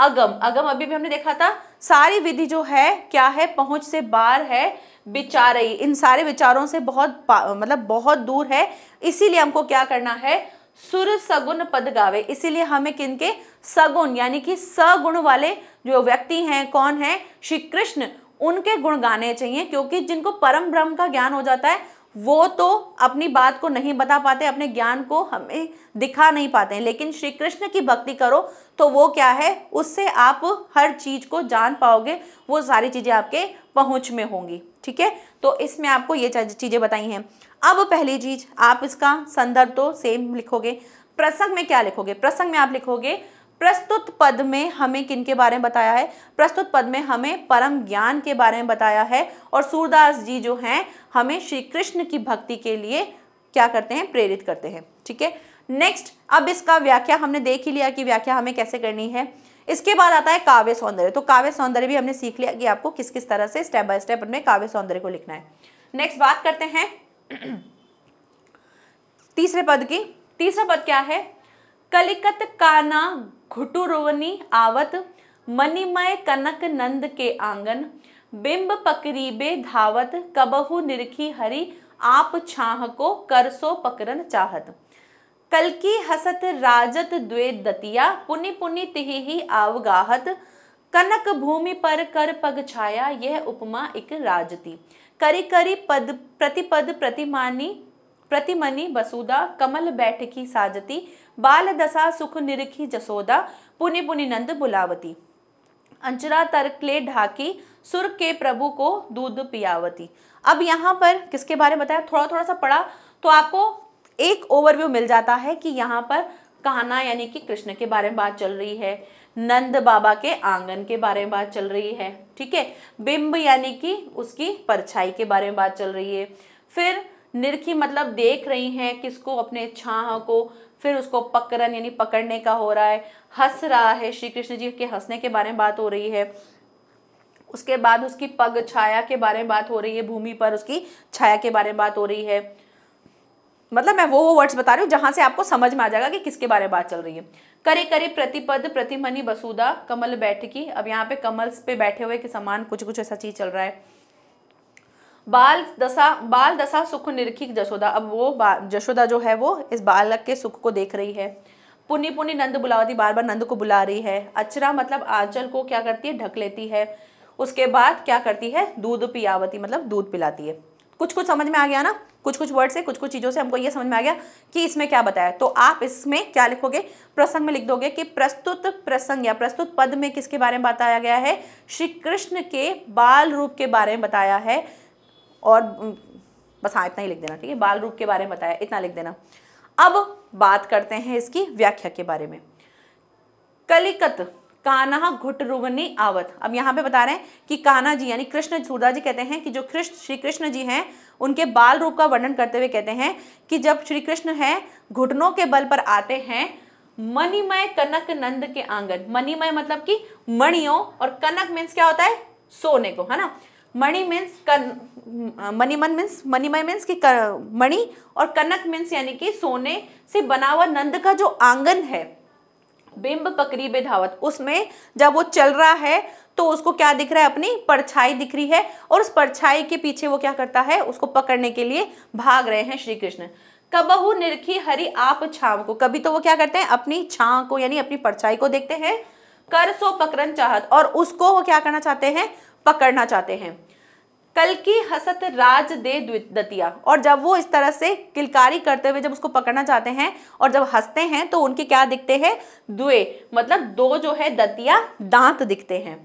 अगम अगम अभी भी हमने देखा था सारी विधि जो है क्या है पहुंच से बाहर है विचार रही इन सारे विचारों से बहुत मतलब बहुत दूर है इसीलिए हमको क्या करना है सुर सगुण पद गावे इसीलिए हमें किन के सगुण यानी कि सगुण वाले जो व्यक्ति हैं कौन है श्री कृष्ण उनके गुण गाने चाहिए क्योंकि जिनको परम ब्रह्म का ज्ञान हो जाता है वो तो अपनी बात को नहीं बता पाते अपने ज्ञान को हमें दिखा नहीं पाते हैं लेकिन श्री कृष्ण की भक्ति करो तो वो क्या है उससे आप हर चीज़ को जान पाओगे वो सारी चीज़ें आपके पहुंच में होंगी ठीक है तो इसमें आपको ये चीज़ें बताई हैं अब पहली चीज आप इसका संदर्भ तो सेम लिखोगे प्रसंग में क्या लिखोगे प्रसंग में आप लिखोगे प्रस्तुत पद में हमें किन के बारे में बताया है प्रस्तुत पद में हमें परम ज्ञान के बारे में बताया है और सूरदास जी जो हैं हमें श्री कृष्ण की भक्ति के लिए क्या करते हैं प्रेरित करते हैं ठीक है नेक्स्ट अब इसका व्याख्या हमने देख ही लिया कि व्याख्या हमें कैसे करनी है इसके बाद आता है काव्य सौंदर्य तो काव्य सौंदर्य भी हमने सीख लिया कि आपको किस किस तरह से स्टेप बाय स्टेप अपने काव्य सौंदर्य को लिखना है नेक्स्ट बात करते हैं तीसरे पद की तीसरा पद क्या है कलिकत काना घुटुरोवनी आवत मणिमय कनक नंद के आंगन बिंब पकरी बे धावत कबहू निरखी हरी आप छाह को करसो पकरन चाहत कलकी हसत राजत द्वे दतिया पुनि पुनि तिहि ही आवगाहत कनक भूमि पर कर पग छाया यह उपमा एक राजती करी करी पद प्रतिपद प्रतिमानी प्रतिमणि बसुदा कमल बैठकी साजती बाल दशा सुख निरखी जसोदा पुनि पुनि नंद बुलावती अंचरा तरकले ढाकी सुर के प्रभु को दूध पियावती अब यहाँ पर किसके बारे में बताया थोड़ा थोड़ा सा पढ़ा तो आपको एक ओवरव्यू मिल जाता है कि यहाँ पर कहना यानी कि कृष्ण के बारे में बात चल रही है नंद बाबा के आंगन के बारे में बात चल रही है ठीक है बिंब यानी कि उसकी परछाई के बारे में बात चल रही है फिर निरखी मतलब देख रही हैं किसको अपने छाह को फिर उसको पकड़न यानी पकड़ने का हो रहा है हंस रहा है श्री कृष्ण जी के हंसने के बारे में बात हो रही है उसके बाद उसकी पग छाया के बारे में बात हो रही है भूमि पर उसकी छाया के बारे में बात हो रही है मतलब मैं वो वो वर्ड्स बता रही हूँ जहां से आपको समझ में आ जाएगा कि किसके बारे में बात चल रही है करे करे प्रतिपद प्रतिमनी बसुदा कमल बैठकी अब यहाँ पे कमल पे बैठे हुए के समान कुछ कुछ ऐसा चीज चल रहा है बाल दशा बाल दशा सुख निरखी जशोदा अब वो जशोदा जो है वो इस बालक के सुख को देख रही है पुण्य पुण्य नंद बुलावती बार बार नंद को बुला रही है अचरा मतलब आंचल को क्या करती है ढक लेती है उसके बाद क्या करती है दूध पियावती मतलब दूध पिलाती है कुछ कुछ समझ में आ गया ना कुछ कुछ वर्ड से कुछ कुछ चीज़ों से हमको ये समझ में आ गया कि इसमें क्या बताया तो आप इसमें क्या लिखोगे प्रसंग में लिख दोगे कि प्रस्तुत प्रसंग या प्रस्तुत पद में किसके बारे में बताया गया है श्री कृष्ण के बाल रूप के बारे में बताया है और बस हाँ इतना ही लिख देना ठीक है बाल रूप के बारे में बताया इतना लिख देना अब बात करते हैं इसकी व्याख्या के बारे में कलिकत घुट घुटरुवनी आवत अब यहाँ पे बता रहे हैं कि काना जी यानी कृष्ण सूरदास जी कहते हैं कि जो कृष्ण श्री कृष्ण जी हैं उनके बाल रूप का वर्णन करते हुए कहते हैं कि जब श्री कृष्ण है घुटनों के बल पर आते हैं मणिमय कनक नंद के आंगन मणिमय मतलब कि मणियों और कनक मीन्स क्या होता है सोने को है ना मणि मीन्स कन मणिमन मीन्स मणिमय मीन्स की मणि और कनक मीन्स यानी कि सोने से बना हुआ नंद का जो आंगन है बिंब पकड़ी बेधावत उसमें जब वो चल रहा है तो उसको क्या दिख रहा है अपनी परछाई दिख रही है और उस परछाई के पीछे वो क्या करता है उसको पकड़ने के लिए भाग रहे हैं श्री कृष्ण कबहू निरखी हरि आप छाव को कभी तो वो क्या करते हैं अपनी छाव को यानी अपनी परछाई को देखते हैं कर सो पकड़न चाहत और उसको वो क्या करना चाहते हैं पकड़ना चाहते हैं कल की हसत राज दे दतिया और जब वो इस तरह से किलकारी करते हुए जब उसको पकड़ना चाहते हैं और जब हंसते हैं तो उनके क्या दिखते हैं द्वे मतलब दो जो है दतिया दांत दिखते हैं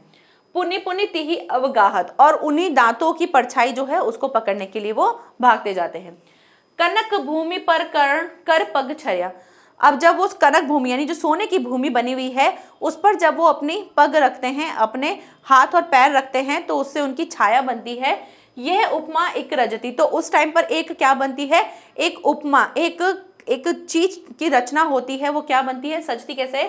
पुनि पुनि तिही अवगाहत और उन्हीं दांतों की परछाई जो है उसको पकड़ने के लिए वो भागते जाते हैं कनक भूमि पर कर्ण कर पग छरिया अब जब उस कनक भूमि यानी जो सोने की भूमि बनी हुई है उस पर जब वो अपनी पग रखते हैं अपने हाथ और पैर रखते हैं तो उससे उनकी छाया बनती है यह उपमा एक रजती तो उस टाइम पर एक क्या बनती है एक उपमा एक एक चीज की रचना होती है वो क्या बनती है सजती कैसे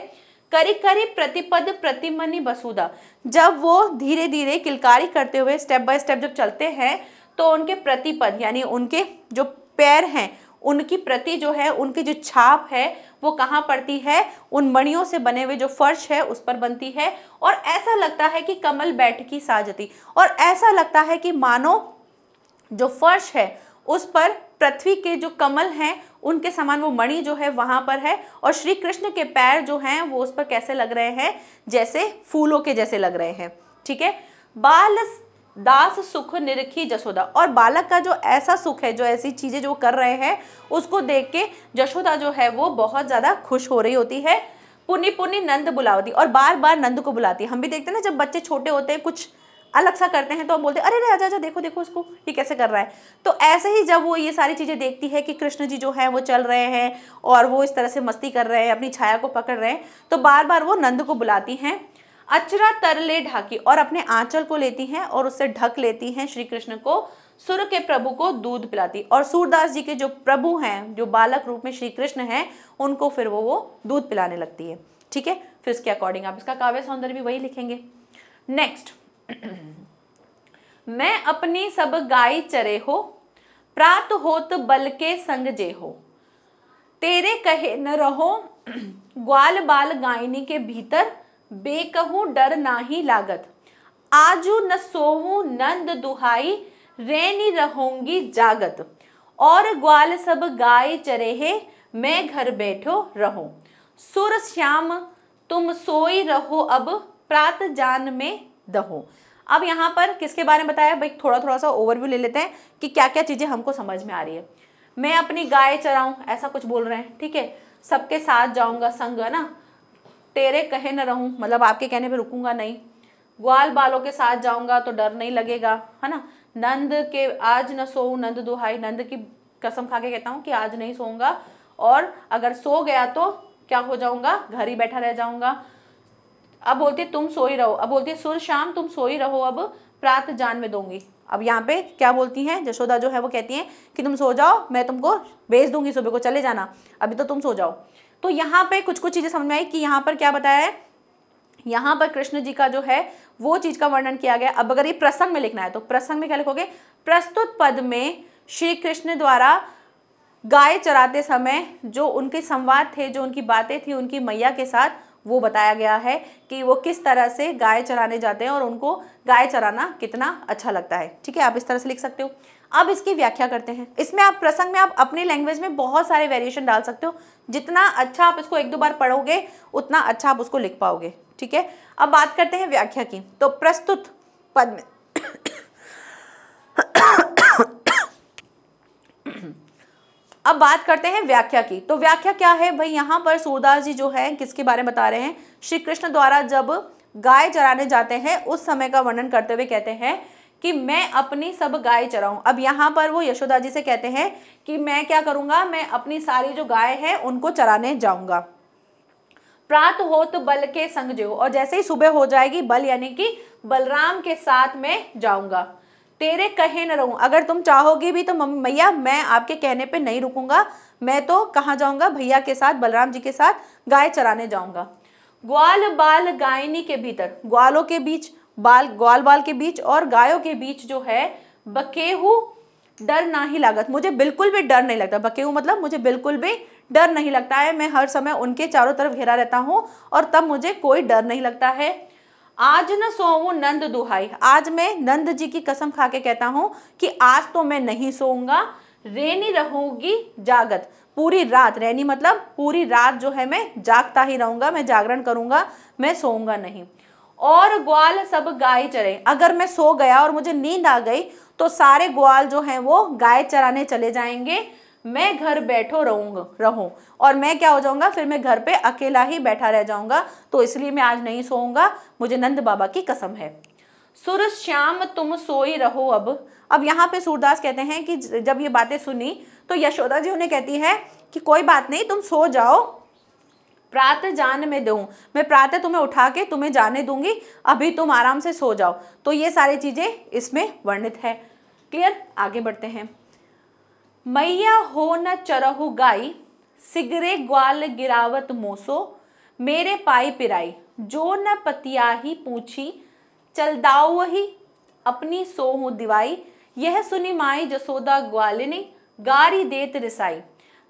करी करी प्रतिपद प्रतिमनि बसुदा जब वो धीरे धीरे किलकारी करते हुए स्टेप बाय स्टेप जब चलते हैं तो उनके प्रतिपद यानी उनके जो पैर हैं उनकी प्रति जो है उनकी जो छाप है वो कहाँ पड़ती है उन मणियों से बने हुए जो फर्श है उस पर बनती है और ऐसा लगता है कि कमल बैठ की साजती और ऐसा लगता है कि मानो जो फर्श है उस पर पृथ्वी के जो कमल हैं उनके समान वो मणि जो है वहाँ पर है और श्री कृष्ण के पैर जो हैं वो उस पर कैसे लग रहे हैं जैसे फूलों के जैसे लग रहे हैं ठीक है बाल दास सुख निरखी जशोदा और बालक का जो ऐसा सुख है जो ऐसी चीज़ें जो कर रहे हैं उसको देख के जशोदा जो है वो बहुत ज़्यादा खुश हो रही होती है पुनि पुनि नंद बुलावती और बार बार नंद को बुलाती है हम भी देखते हैं ना जब बच्चे छोटे होते हैं कुछ अलग सा करते हैं तो हम बोलते हैं अरे अरे आजा आजा देखो देखो उसको ये कैसे कर रहा है तो ऐसे ही जब वो ये सारी चीज़ें देखती है कि कृष्ण जी जो हैं वो चल रहे हैं और वो इस तरह से मस्ती कर रहे हैं अपनी छाया को पकड़ रहे हैं तो बार बार वो नंद को बुलाती हैं अचरा तरले ढाकी और अपने आंचल को लेती हैं और उसे ढक लेती हैं श्री कृष्ण को सुर के प्रभु को दूध पिलाती और सूरदास जी के जो प्रभु हैं जो बालक रूप में श्री कृष्ण हैं उनको फिर वो वो दूध पिलाने लगती है ठीक है फिर इसके अकॉर्डिंग आप इसका काव्य सौंदर्य भी वही लिखेंगे नेक्स्ट [CLEARS THROAT] मैं अपनी सब गाय चरे हो प्रात होत बल के संग जे हो तेरे कहे न रहो [CLEARS THROAT] ग्वाल बाल गायनी के भीतर बेकहू डर नाही लागत आजू न सोहू नंद दुहाई रेनी रहोंगी जागत और ग्वाल सब गाय चरे है मैं घर बैठो रहो सुर श्याम तुम सोई रहो अब प्रात जान में दहो अब यहाँ पर किसके बारे में बताया भाई थोड़ा थोड़ा सा ओवरव्यू ले लेते हैं कि क्या क्या चीज़ें हमको समझ में आ रही है मैं अपनी गाय चराऊ ऐसा कुछ बोल रहे हैं ठीक है सबके साथ जाऊंगा संग ना तेरे कहे न रहूं मतलब आपके कहने पर रुकूंगा नहीं ग्वाल बालों के साथ जाऊंगा तो डर नहीं लगेगा है ना नंद के आज न सो नंद दुहाई नंद की कसम खा के कहता हूँ कि आज नहीं सोऊंगा और अगर सो गया तो क्या हो जाऊंगा घर ही बैठा रह जाऊंगा अब बोलती तुम सो ही रहो अब बोलती है सुर शाम तुम सो ही रहो अब प्रात जान में दूंगी अब यहाँ पे क्या बोलती हैं जशोदा जो है वो कहती हैं कि तुम सो जाओ मैं तुमको भेज दूंगी सुबह को चले जाना अभी तो तुम सो जाओ तो यहाँ पे कुछ कुछ चीज़ें समझ में आई कि यहाँ पर क्या बताया है यहाँ पर कृष्ण जी का जो है वो चीज़ का वर्णन किया गया अब अगर ये प्रसंग में लिखना है तो प्रसंग में क्या लिखोगे प्रस्तुत पद में श्री कृष्ण द्वारा गाय चराते समय जो उनके संवाद थे जो उनकी बातें थी उनकी मैया के साथ वो बताया गया है कि वो किस तरह से गाय चराने जाते हैं और उनको गाय चराना कितना अच्छा लगता है ठीक है आप इस तरह से लिख सकते हो अब इसकी व्याख्या करते हैं इसमें आप प्रसंग में आप अपनी लैंग्वेज में बहुत सारे वेरिएशन डाल सकते हो जितना अच्छा आप इसको एक दो बार पढ़ोगे उतना अच्छा आप उसको लिख पाओगे ठीक है अब बात करते हैं व्याख्या की तो प्रस्तुत पद में [COUGHS] अब बात करते हैं व्याख्या की तो व्याख्या क्या है भाई यहाँ पर सूरदास जी जो है किसके बारे में बता रहे हैं श्री कृष्ण द्वारा जब गाय चराने जाते हैं उस समय का वर्णन करते हुए कहते हैं कि मैं अपनी सब गाय चराऊं अब यहाँ पर वो यशोदा जी से कहते हैं कि मैं क्या करूँगा मैं अपनी सारी जो गाय है उनको चराने जाऊँगा प्रात हो तो बल के संग जो और जैसे ही सुबह हो जाएगी बल यानी कि बलराम के साथ में जाऊंगा तेरे कहे न रहूं अगर तुम चाहोगी भी तो मैया मैं आपके कहने पे नहीं रुकूंगा मैं तो कहाँ जाऊंगा भैया के साथ बलराम जी के साथ गाय चराने जाऊंगा ग्वाल बाल गायनी के भीतर ग्वालों के बीच बाल ग्वाल बाल के बीच और गायों के बीच जो है बकेहू डर ना ही लागत मुझे बिल्कुल भी डर नहीं लगता बकेहू मतलब मुझे बिल्कुल भी डर नहीं लगता है मैं हर समय उनके चारों तरफ घेरा रहता हूँ और तब मुझे कोई डर नहीं लगता है आज न सोऊं नंद दुहाई आज मैं नंद जी की कसम खा के कहता हूँ कि आज तो मैं नहीं सोऊंगा रेनी रहूंगी जागत पूरी रात रेनी मतलब पूरी रात जो है मैं जागता ही रहूंगा मैं जागरण करूंगा मैं सोऊंगा नहीं और ग्वाल सब गाय चरे अगर मैं सो गया और मुझे नींद आ गई तो सारे ग्वाल जो हैं वो गाय चराने चले जाएंगे मैं घर बैठो रहूंगा रहूं और मैं क्या हो जाऊंगा फिर मैं घर पे अकेला ही बैठा रह जाऊंगा तो इसलिए मैं आज नहीं सोऊंगा मुझे नंद बाबा की कसम है सुर श्याम तुम सोई रहो अब अब यहाँ पे सूरदास कहते हैं कि जब ये बातें सुनी तो यशोदा जी उन्हें कहती है कि कोई बात नहीं तुम सो जाओ प्रातः जान में दूँ मैं प्रातः तुम्हें उठा के तुम्हें जाने दूंगी अभी तुम आराम से सो जाओ तो ये सारी चीज़ें इसमें वर्णित है क्लियर आगे बढ़ते हैं मैया हो न चरहु गाई सिगरे ग्वाल गिरावत मोसो मेरे पाई पिराई जो न पतिया ही पूछी चल दाऊ ही अपनी सोहू दिवाई यह सुनी माई जसोदा ग्वालिनी गारी देत रिसाई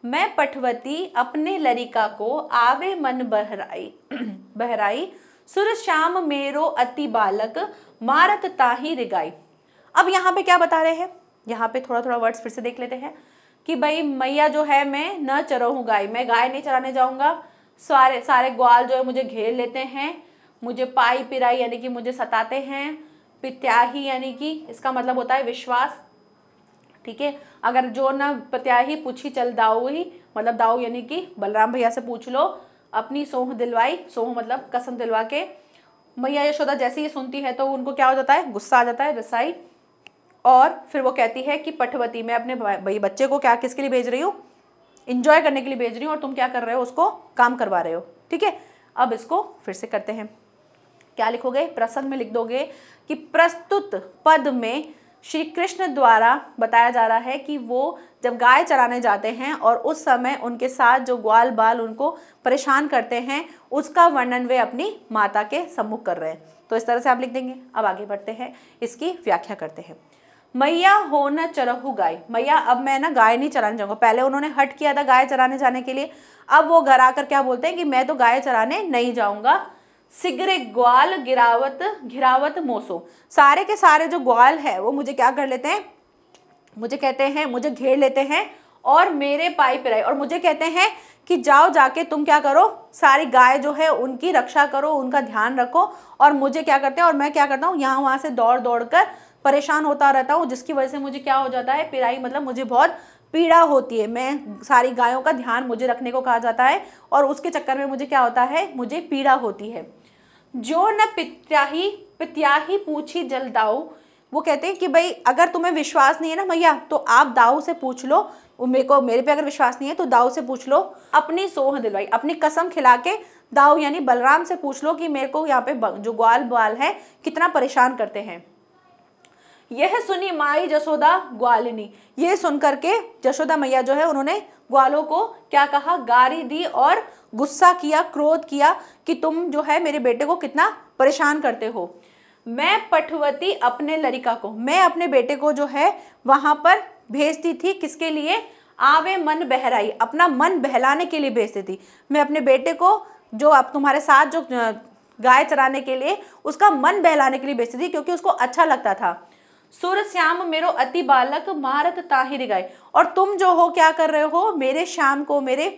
मैं पठवती अपने लरिका को आवे मन बहराई [CLEARS THROAT] बहराई सुर श्याम मेरो अति बालक मारत ताही रिगाई अब यहाँ पे क्या बता रहे हैं यहाँ पे थोड़ा थोड़ा वर्ड्स फिर से देख लेते हैं कि भाई मैया जो है मैं न हूँ गाय मैं गाय नहीं चराने जाऊँगा सारे सारे ग्वाल जो है मुझे घेर लेते हैं मुझे पाई पिराई यानी कि मुझे सताते हैं पित्याही यानी कि इसका मतलब होता है विश्वास ठीक है अगर जो न प्रत्याही पूछी चल दाऊ ही मतलब दाऊ यानी कि बलराम भैया से पूछ लो अपनी सोह दिलवाई सोह मतलब कसम दिलवा के मैया यशोदा जैसे ही सुनती है तो उनको क्या हो जाता है गुस्सा आ जाता है रसाई और फिर वो कहती है कि पठवती मैं अपने भाई बच्चे को क्या किसके लिए भेज रही हूँ इंजॉय करने के लिए भेज रही हूँ और तुम क्या कर रहे हो उसको काम करवा रहे हो ठीक है अब इसको फिर से करते हैं क्या लिखोगे प्रसंग में लिख दोगे कि प्रस्तुत पद में श्री कृष्ण द्वारा बताया जा रहा है कि वो जब गाय चराने जाते हैं और उस समय उनके साथ जो ग्वाल बाल उनको परेशान करते हैं उसका वर्णन वे अपनी माता के सम्मुख कर रहे हैं तो इस तरह से आप लिख देंगे अब आगे बढ़ते हैं इसकी व्याख्या करते हैं मैया हो न चरहु गाय मैया अब मैं ना गाय नहीं चराने जाऊंगा पहले उन्होंने हट किया था गाय चराने जाने के लिए अब वो घर आकर क्या बोलते हैं कि मैं तो गाय चराने नहीं जाऊंगा सिगरे ग्वाल गिरावत घिरावत मोसो सारे के सारे जो ग्वाल है वो मुझे क्या कर लेते हैं मुझे कहते हैं मुझे घेर लेते हैं और मेरे पाई पिराई और मुझे कहते हैं कि जाओ जाके तुम क्या करो सारी गाय जो है उनकी रक्षा करो उनका ध्यान रखो और मुझे क्या करते हैं और मैं क्या करता हूँ यहाँ वहाँ से दौड़ दौड़ कर परेशान होता रहता हूँ जिसकी वजह से मुझे क्या हो जाता है पिराई मतलब मुझे बहुत पीड़ा होती है मैं सारी गायों का ध्यान मुझे रखने को कहा जाता है और उसके चक्कर में मुझे क्या होता है मुझे पीड़ा होती है जो न पित्याही पित्याही पूछी जल दाऊ वो कहते हैं कि भाई अगर तुम्हें विश्वास नहीं है ना भैया तो आप दाऊ से पूछ लो मेरे को मेरे पे अगर विश्वास नहीं है तो दाऊ से पूछ लो अपनी सोह दिलवाई अपनी कसम खिला के दाऊ यानी बलराम से पूछ लो कि मेरे को यहाँ पे जो ग्वाल बाल है कितना परेशान करते हैं यह सुनी माई जसोदा ग्वालिनी ये सुन करके जशोदा मैया जो है उन्होंने ग्वालों को क्या कहा गारी दी और गुस्सा किया क्रोध किया कि तुम जो है मेरे बेटे को कितना परेशान करते हो मैं पठवती अपने लड़िका को मैं अपने बेटे को जो है वहां पर भेजती थी किसके लिए आवे मन बहराई अपना मन बहलाने के लिए भेजती थी मैं अपने बेटे को जो आप तुम्हारे साथ जो गाय चराने के लिए उसका मन बहलाने के लिए भेजती थी क्योंकि उसको अच्छा लगता था सुर श्याम मेरो अति बालक मारत ताहिर गाय और तुम जो हो क्या कर रहे हो मेरे श्याम को मेरे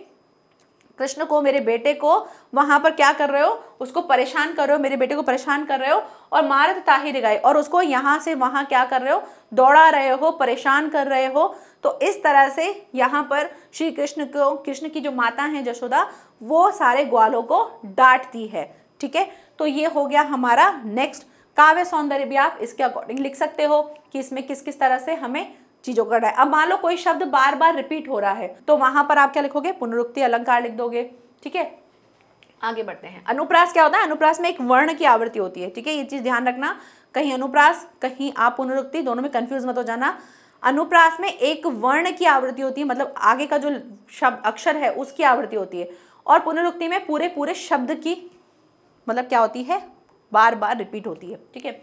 कृष्ण को मेरे बेटे को वहां पर क्या कर रहे हो उसको परेशान कर रहे हो मेरे बेटे को परेशान कर रहे हो और मारत ताहिर गए और उसको यहाँ से वहाँ क्या कर रहे हो दौड़ा रहे हो परेशान कर रहे हो तो इस तरह से यहाँ पर श्री कृष्ण को कृष्ण की जो माता हैं जशोदा वो सारे ग्वालों को डांटती है ठीक है तो ये हो गया हमारा नेक्स्ट काव्य सौंदर्य भी आप इसके अकॉर्डिंग लिख सकते हो कि इसमें किस किस तरह से हमें चीजों का अब मान लो कोई शब्द बार बार रिपीट हो रहा है तो वहां पर आप क्या लिखोगे पुनरुक्ति अलंकार लिख दोगे ठीक है आगे बढ़ते हैं अनुप्रास क्या होता है अनुप्रास में एक वर्ण की आवृत्ति होती है ठीक है ये चीज ध्यान रखना कहीं अनुप्रास कहीं आप पुनरुक्ति दोनों में कंफ्यूज मत हो जाना अनुप्रास में एक वर्ण की आवृत्ति होती है मतलब आगे का जो शब्द अक्षर है उसकी आवृत्ति होती है और पुनरुक्ति में पूरे पूरे शब्द की मतलब क्या होती है बार बार रिपीट होती है ठीक है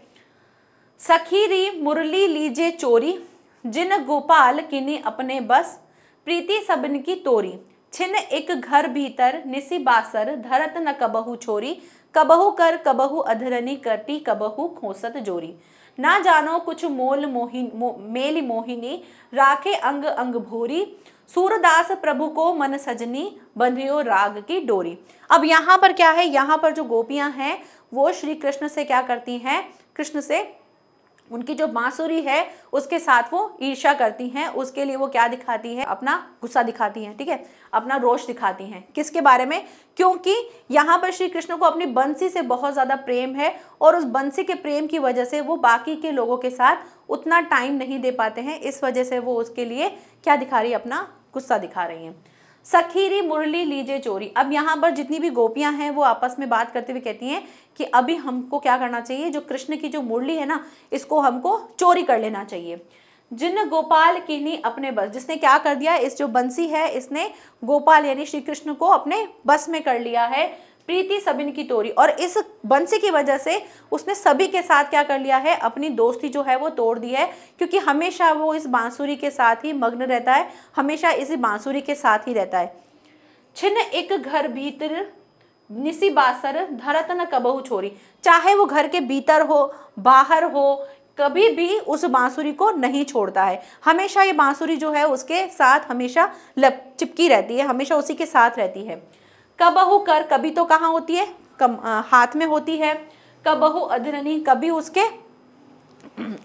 सखीरी मुरली लीजे चोरी जिन गोपाल किनी अपने बस प्रीति सबन की तोरी छिन एक घर भीतर निसी बासर धरत न कबहु छोरी कबहु कर कबहु अधरनी करती कबहु खोसत जोरी ना जानो कुछ मोल मोहिन मो, मेल मोहिनी राखे अंग अंग भोरी सूरदास प्रभु को मन सजनी बंधियो राग की डोरी अब यहाँ पर क्या है यहाँ पर जो गोपियाँ हैं वो श्री कृष्ण से क्या करती हैं कृष्ण से उनकी जो बांसुरी है उसके साथ वो ईर्षा करती हैं उसके लिए वो क्या दिखाती है अपना गुस्सा दिखाती हैं ठीक है अपना रोष दिखाती हैं किसके बारे में क्योंकि यहाँ पर श्री कृष्ण को अपनी बंसी से बहुत ज़्यादा प्रेम है और उस बंसी के प्रेम की वजह से वो बाकी के लोगों के साथ उतना टाइम नहीं दे पाते हैं इस वजह से वो उसके लिए क्या दिखा रही है अपना गुस्सा दिखा रही हैं सखीरी मुरली लीजे चोरी अब यहाँ पर जितनी भी गोपियाँ हैं वो आपस में बात करते हुए कहती हैं कि अभी हमको क्या करना चाहिए जो कृष्ण की जो मुरली है ना इसको हमको चोरी कर लेना चाहिए जिन गोपाल किन्हीं अपने बस जिसने क्या कर दिया इस जो बंसी है इसने गोपाल यानी श्री कृष्ण को अपने बस में कर लिया है प्रीति सबिन की तोड़ी और इस बंसी की वजह से उसने सभी के साथ क्या कर लिया है अपनी दोस्ती जो है वो तोड़ दी है क्योंकि हमेशा वो इस बांसुरी के साथ ही मग्न रहता है हमेशा इसी बांसुरी के साथ ही रहता है छिन्न एक घर भीतर निसी बासर धरत न कबहू छोरी चाहे वो घर के भीतर हो बाहर हो कभी भी उस बांसुरी को नहीं छोड़ता है हमेशा ये बांसुरी जो है उसके साथ हमेशा लप चिपकी रहती है हमेशा उसी के साथ रहती है कबहू कर कभी तो कहाँ होती है कम, आ, हाथ में होती है कबहु अधरनी कभी उसके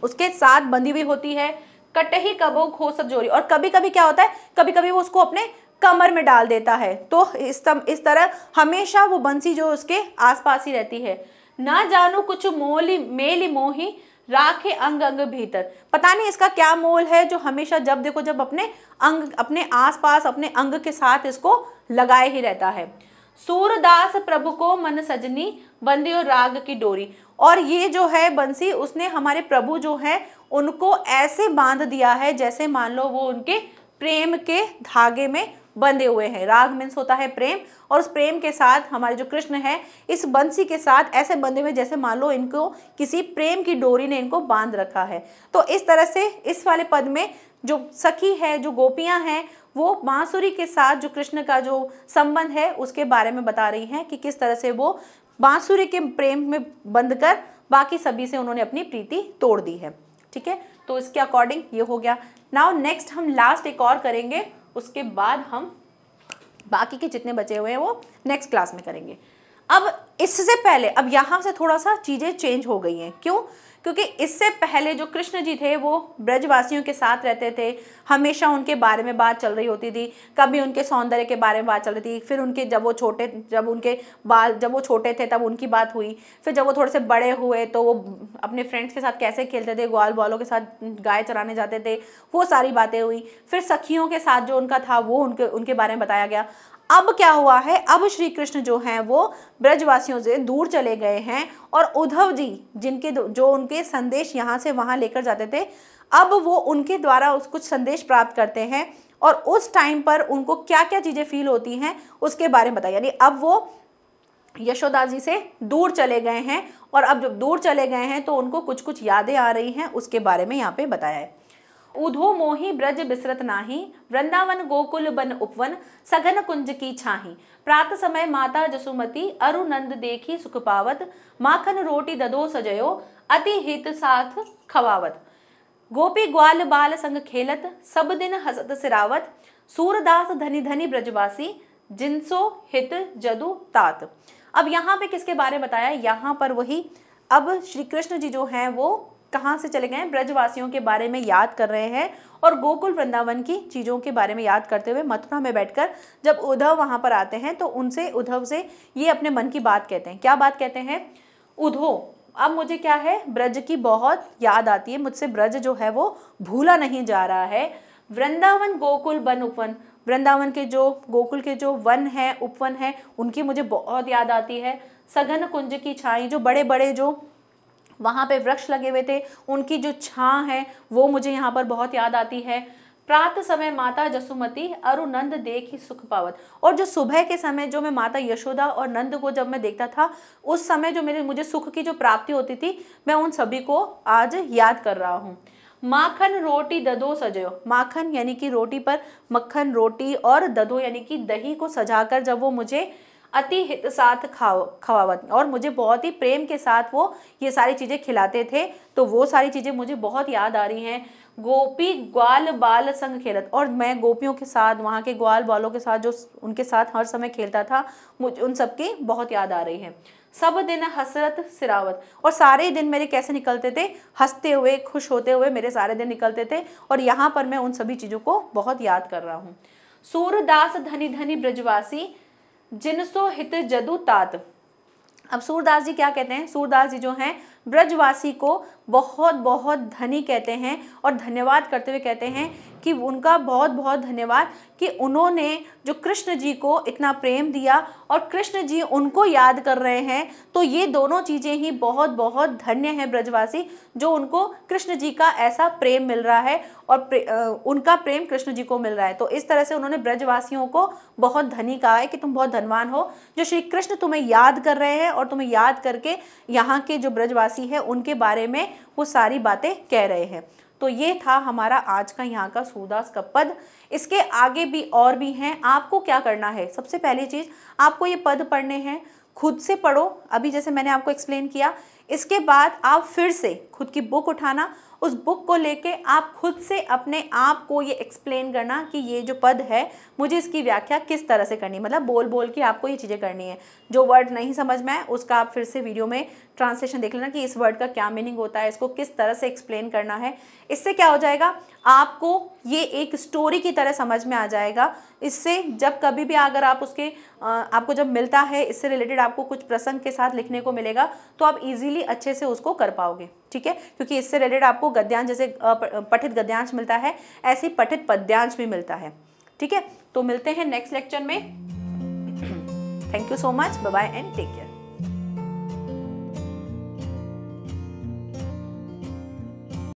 उसके साथ बंधी हुई होती है कटही कबो खो सजोरी और कभी कभी क्या होता है कभी कभी वो उसको अपने कमर में डाल देता है तो इस तम, इस तरह हमेशा वो बंसी जो उसके आसपास ही रहती है ना जानो कुछ मोली मेली मोही राखे अंग अंग भीतर पता नहीं इसका क्या मोल है जो हमेशा जब देखो जब अपने अंग अपने आसपास अपने अंग के साथ इसको लगाए ही रहता है सूरदास प्रभु को मन सजनी बंदी और राग की डोरी और ये जो है बंसी उसने हमारे प्रभु जो है उनको ऐसे बांध दिया है जैसे मान लो वो उनके प्रेम के धागे में बंधे हुए हैं राग मीन्स होता है प्रेम और उस प्रेम के साथ हमारे जो कृष्ण है इस बंसी के साथ ऐसे बंधे हुए जैसे मान लो इनको किसी प्रेम की डोरी ने इनको बांध रखा है तो इस तरह से इस वाले पद में जो सखी है जो गोपियां हैं वो बांसुरी के साथ जो कृष्ण का जो संबंध है उसके बारे में बता रही हैं कि किस तरह से वो बांसुरी के प्रेम में बंद कर बाकी सभी से उन्होंने अपनी प्रीति तोड़ दी है ठीक है तो इसके अकॉर्डिंग ये हो गया नाउ नेक्स्ट हम लास्ट एक और करेंगे उसके बाद हम बाकी के जितने बचे हुए हैं वो नेक्स्ट क्लास में करेंगे अब इससे पहले अब यहाँ से थोड़ा सा चीज़ें चेंज हो गई हैं क्यों क्योंकि इससे पहले जो कृष्ण जी थे वो ब्रजवासियों के साथ रहते थे हमेशा उनके बारे में बात चल रही होती थी कभी उनके सौंदर्य के बारे में बात चल रही थी फिर उनके जब वो छोटे जब उनके बाल जब वो छोटे थे तब उनकी बात हुई फिर जब वो थोड़े से बड़े हुए तो वो अपने फ्रेंड्स के साथ कैसे खेलते थे ग्वाल बॉलों के साथ गाय चराने जाते थे वो सारी बातें हुई फिर सखियों के साथ जो उनका था वो उनके उनके बारे में बताया गया अब क्या हुआ है अब श्री कृष्ण जो हैं वो ब्रजवासियों से दूर चले गए हैं और उद्धव जी जिनके जो उनके संदेश यहाँ से वहाँ लेकर जाते थे अब वो उनके द्वारा उस कुछ संदेश प्राप्त करते हैं और उस टाइम पर उनको क्या क्या चीज़ें फील होती हैं उसके बारे में बताया यानी अब वो यशोदा जी से दूर चले गए हैं और अब जब दूर चले गए हैं तो उनको कुछ कुछ यादें आ रही हैं उसके बारे में यहाँ पे बताया है उधो मोहि ब्रज बिसरत नाही वृंदावन गोकुल बन उपवन सघन कुंज की छाही प्रात समय माता जसुमती अरुनंद देखी सुख पावत माखन रोटी ददो सजयो अति हित साथ खवावत गोपी ग्वाल बाल संग खेलत सब दिन हसत सिरावत सूरदास धनी धनी ब्रजवासी जिनसो हित जदु तात अब यहाँ पे किसके बारे बताया यहाँ पर वही अब श्री कृष्ण जी जो हैं वो कहाँ से चले गए हैं ब्रजवासियों के बारे में याद कर रहे हैं और गोकुल वृंदावन की चीज़ों के बारे में याद करते हुए मथुरा में बैठकर जब उद्धव वहाँ पर आते हैं तो उनसे उद्धव से ये अपने मन की बात कहते हैं क्या बात कहते हैं उधो अब मुझे क्या है ब्रज की बहुत याद आती है मुझसे ब्रज जो है वो भूला नहीं जा रहा है वृंदावन गोकुल वन उपवन वृंदावन के जो गोकुल के जो वन हैं उपवन हैं उनकी मुझे बहुत याद आती है सघन कुंज की छाई जो बड़े बड़े जो वहाँ पे वृक्ष लगे हुए थे उनकी जो छाँ है वो मुझे यहाँ पर बहुत याद आती है प्रात समय माता जसुमती अरुनंद देख ही सुख पावत और जो सुबह के समय जो मैं माता यशोदा और नंद को जब मैं देखता था उस समय जो मेरे मुझे सुख की जो प्राप्ति होती थी मैं उन सभी को आज याद कर रहा हूँ माखन रोटी ददो सजयो माखन यानी कि रोटी पर मक्खन रोटी और ददो यानी कि दही को सजाकर जब वो मुझे अति हित साथ खाओ खवावत और मुझे बहुत ही प्रेम के साथ वो ये सारी चीज़ें खिलाते थे तो वो सारी चीज़ें मुझे बहुत याद आ रही हैं गोपी ग्वाल बाल संग खेलत और मैं गोपियों के साथ वहाँ के ग्वाल बालों के साथ जो उनके साथ हर समय खेलता था मुझे उन सब की बहुत याद आ रही है सब दिन हसरत सिरावत और सारे दिन मेरे कैसे निकलते थे हंसते हुए खुश होते हुए मेरे सारे दिन निकलते थे और यहाँ पर मैं उन सभी चीज़ों को बहुत याद कर रहा हूँ सूरदास धनी धनी ब्रजवासी जिनसो हित जदु तात अब सूरदास जी क्या कहते हैं सूरदास जी जो हैं ब्रजवासी को बहुत बहुत धनी कहते हैं और धन्यवाद करते हुए कहते हैं कि उनका बहुत बहुत धन्यवाद कि उन्होंने जो कृष्ण जी को इतना प्रेम दिया और कृष्ण जी उनको याद कर रहे हैं तो ये दोनों चीज़ें ही बहुत बहुत धन्य हैं ब्रजवासी जो उनको कृष्ण जी का ऐसा प्रेम मिल रहा है और प्रे, उनका प्रेम कृष्ण जी को मिल रहा है तो इस तरह से उन्होंने ब्रजवासियों को बहुत धनी कहा है कि तुम बहुत धनवान हो जो श्री कृष्ण तुम्हें याद कर रहे हैं और तुम्हें याद करके यहाँ के जो ब्रजवासी हैं उनके बारे में वो सारी बातें कह रहे हैं तो ये था हमारा आज का यहाँ का सूदास का पद इसके आगे भी और भी हैं आपको क्या करना है सबसे पहली चीज़ आपको ये पद पढ़ने हैं खुद से पढ़ो अभी जैसे मैंने आपको एक्सप्लेन किया इसके बाद आप फिर से खुद की बुक उठाना उस बुक को लेके आप खुद से अपने आप को ये एक्सप्लेन करना कि ये जो पद है मुझे इसकी व्याख्या किस तरह से करनी मतलब बोल बोल के आपको ये चीज़ें करनी है जो वर्ड नहीं समझ में आए उसका आप फिर से वीडियो में ट्रांसलेशन देख लेना कि इस वर्ड का क्या मीनिंग होता है इसको किस तरह से एक्सप्लेन करना है इससे क्या हो जाएगा आपको ये एक स्टोरी की तरह समझ में आ जाएगा इससे जब कभी भी अगर आप उसके आपको जब मिलता है इससे रिलेटेड आपको कुछ प्रसंग के साथ लिखने को मिलेगा तो आप इजीली अच्छे से उसको कर पाओगे ठीक है क्योंकि इससे रिलेटेड आपको गद्यांश जैसे पठित गद्यांश मिलता है ऐसे पठित पद्यांश भी मिलता है ठीक है तो मिलते हैं नेक्स्ट लेक्चर में Thank you so much. Bye bye and take care.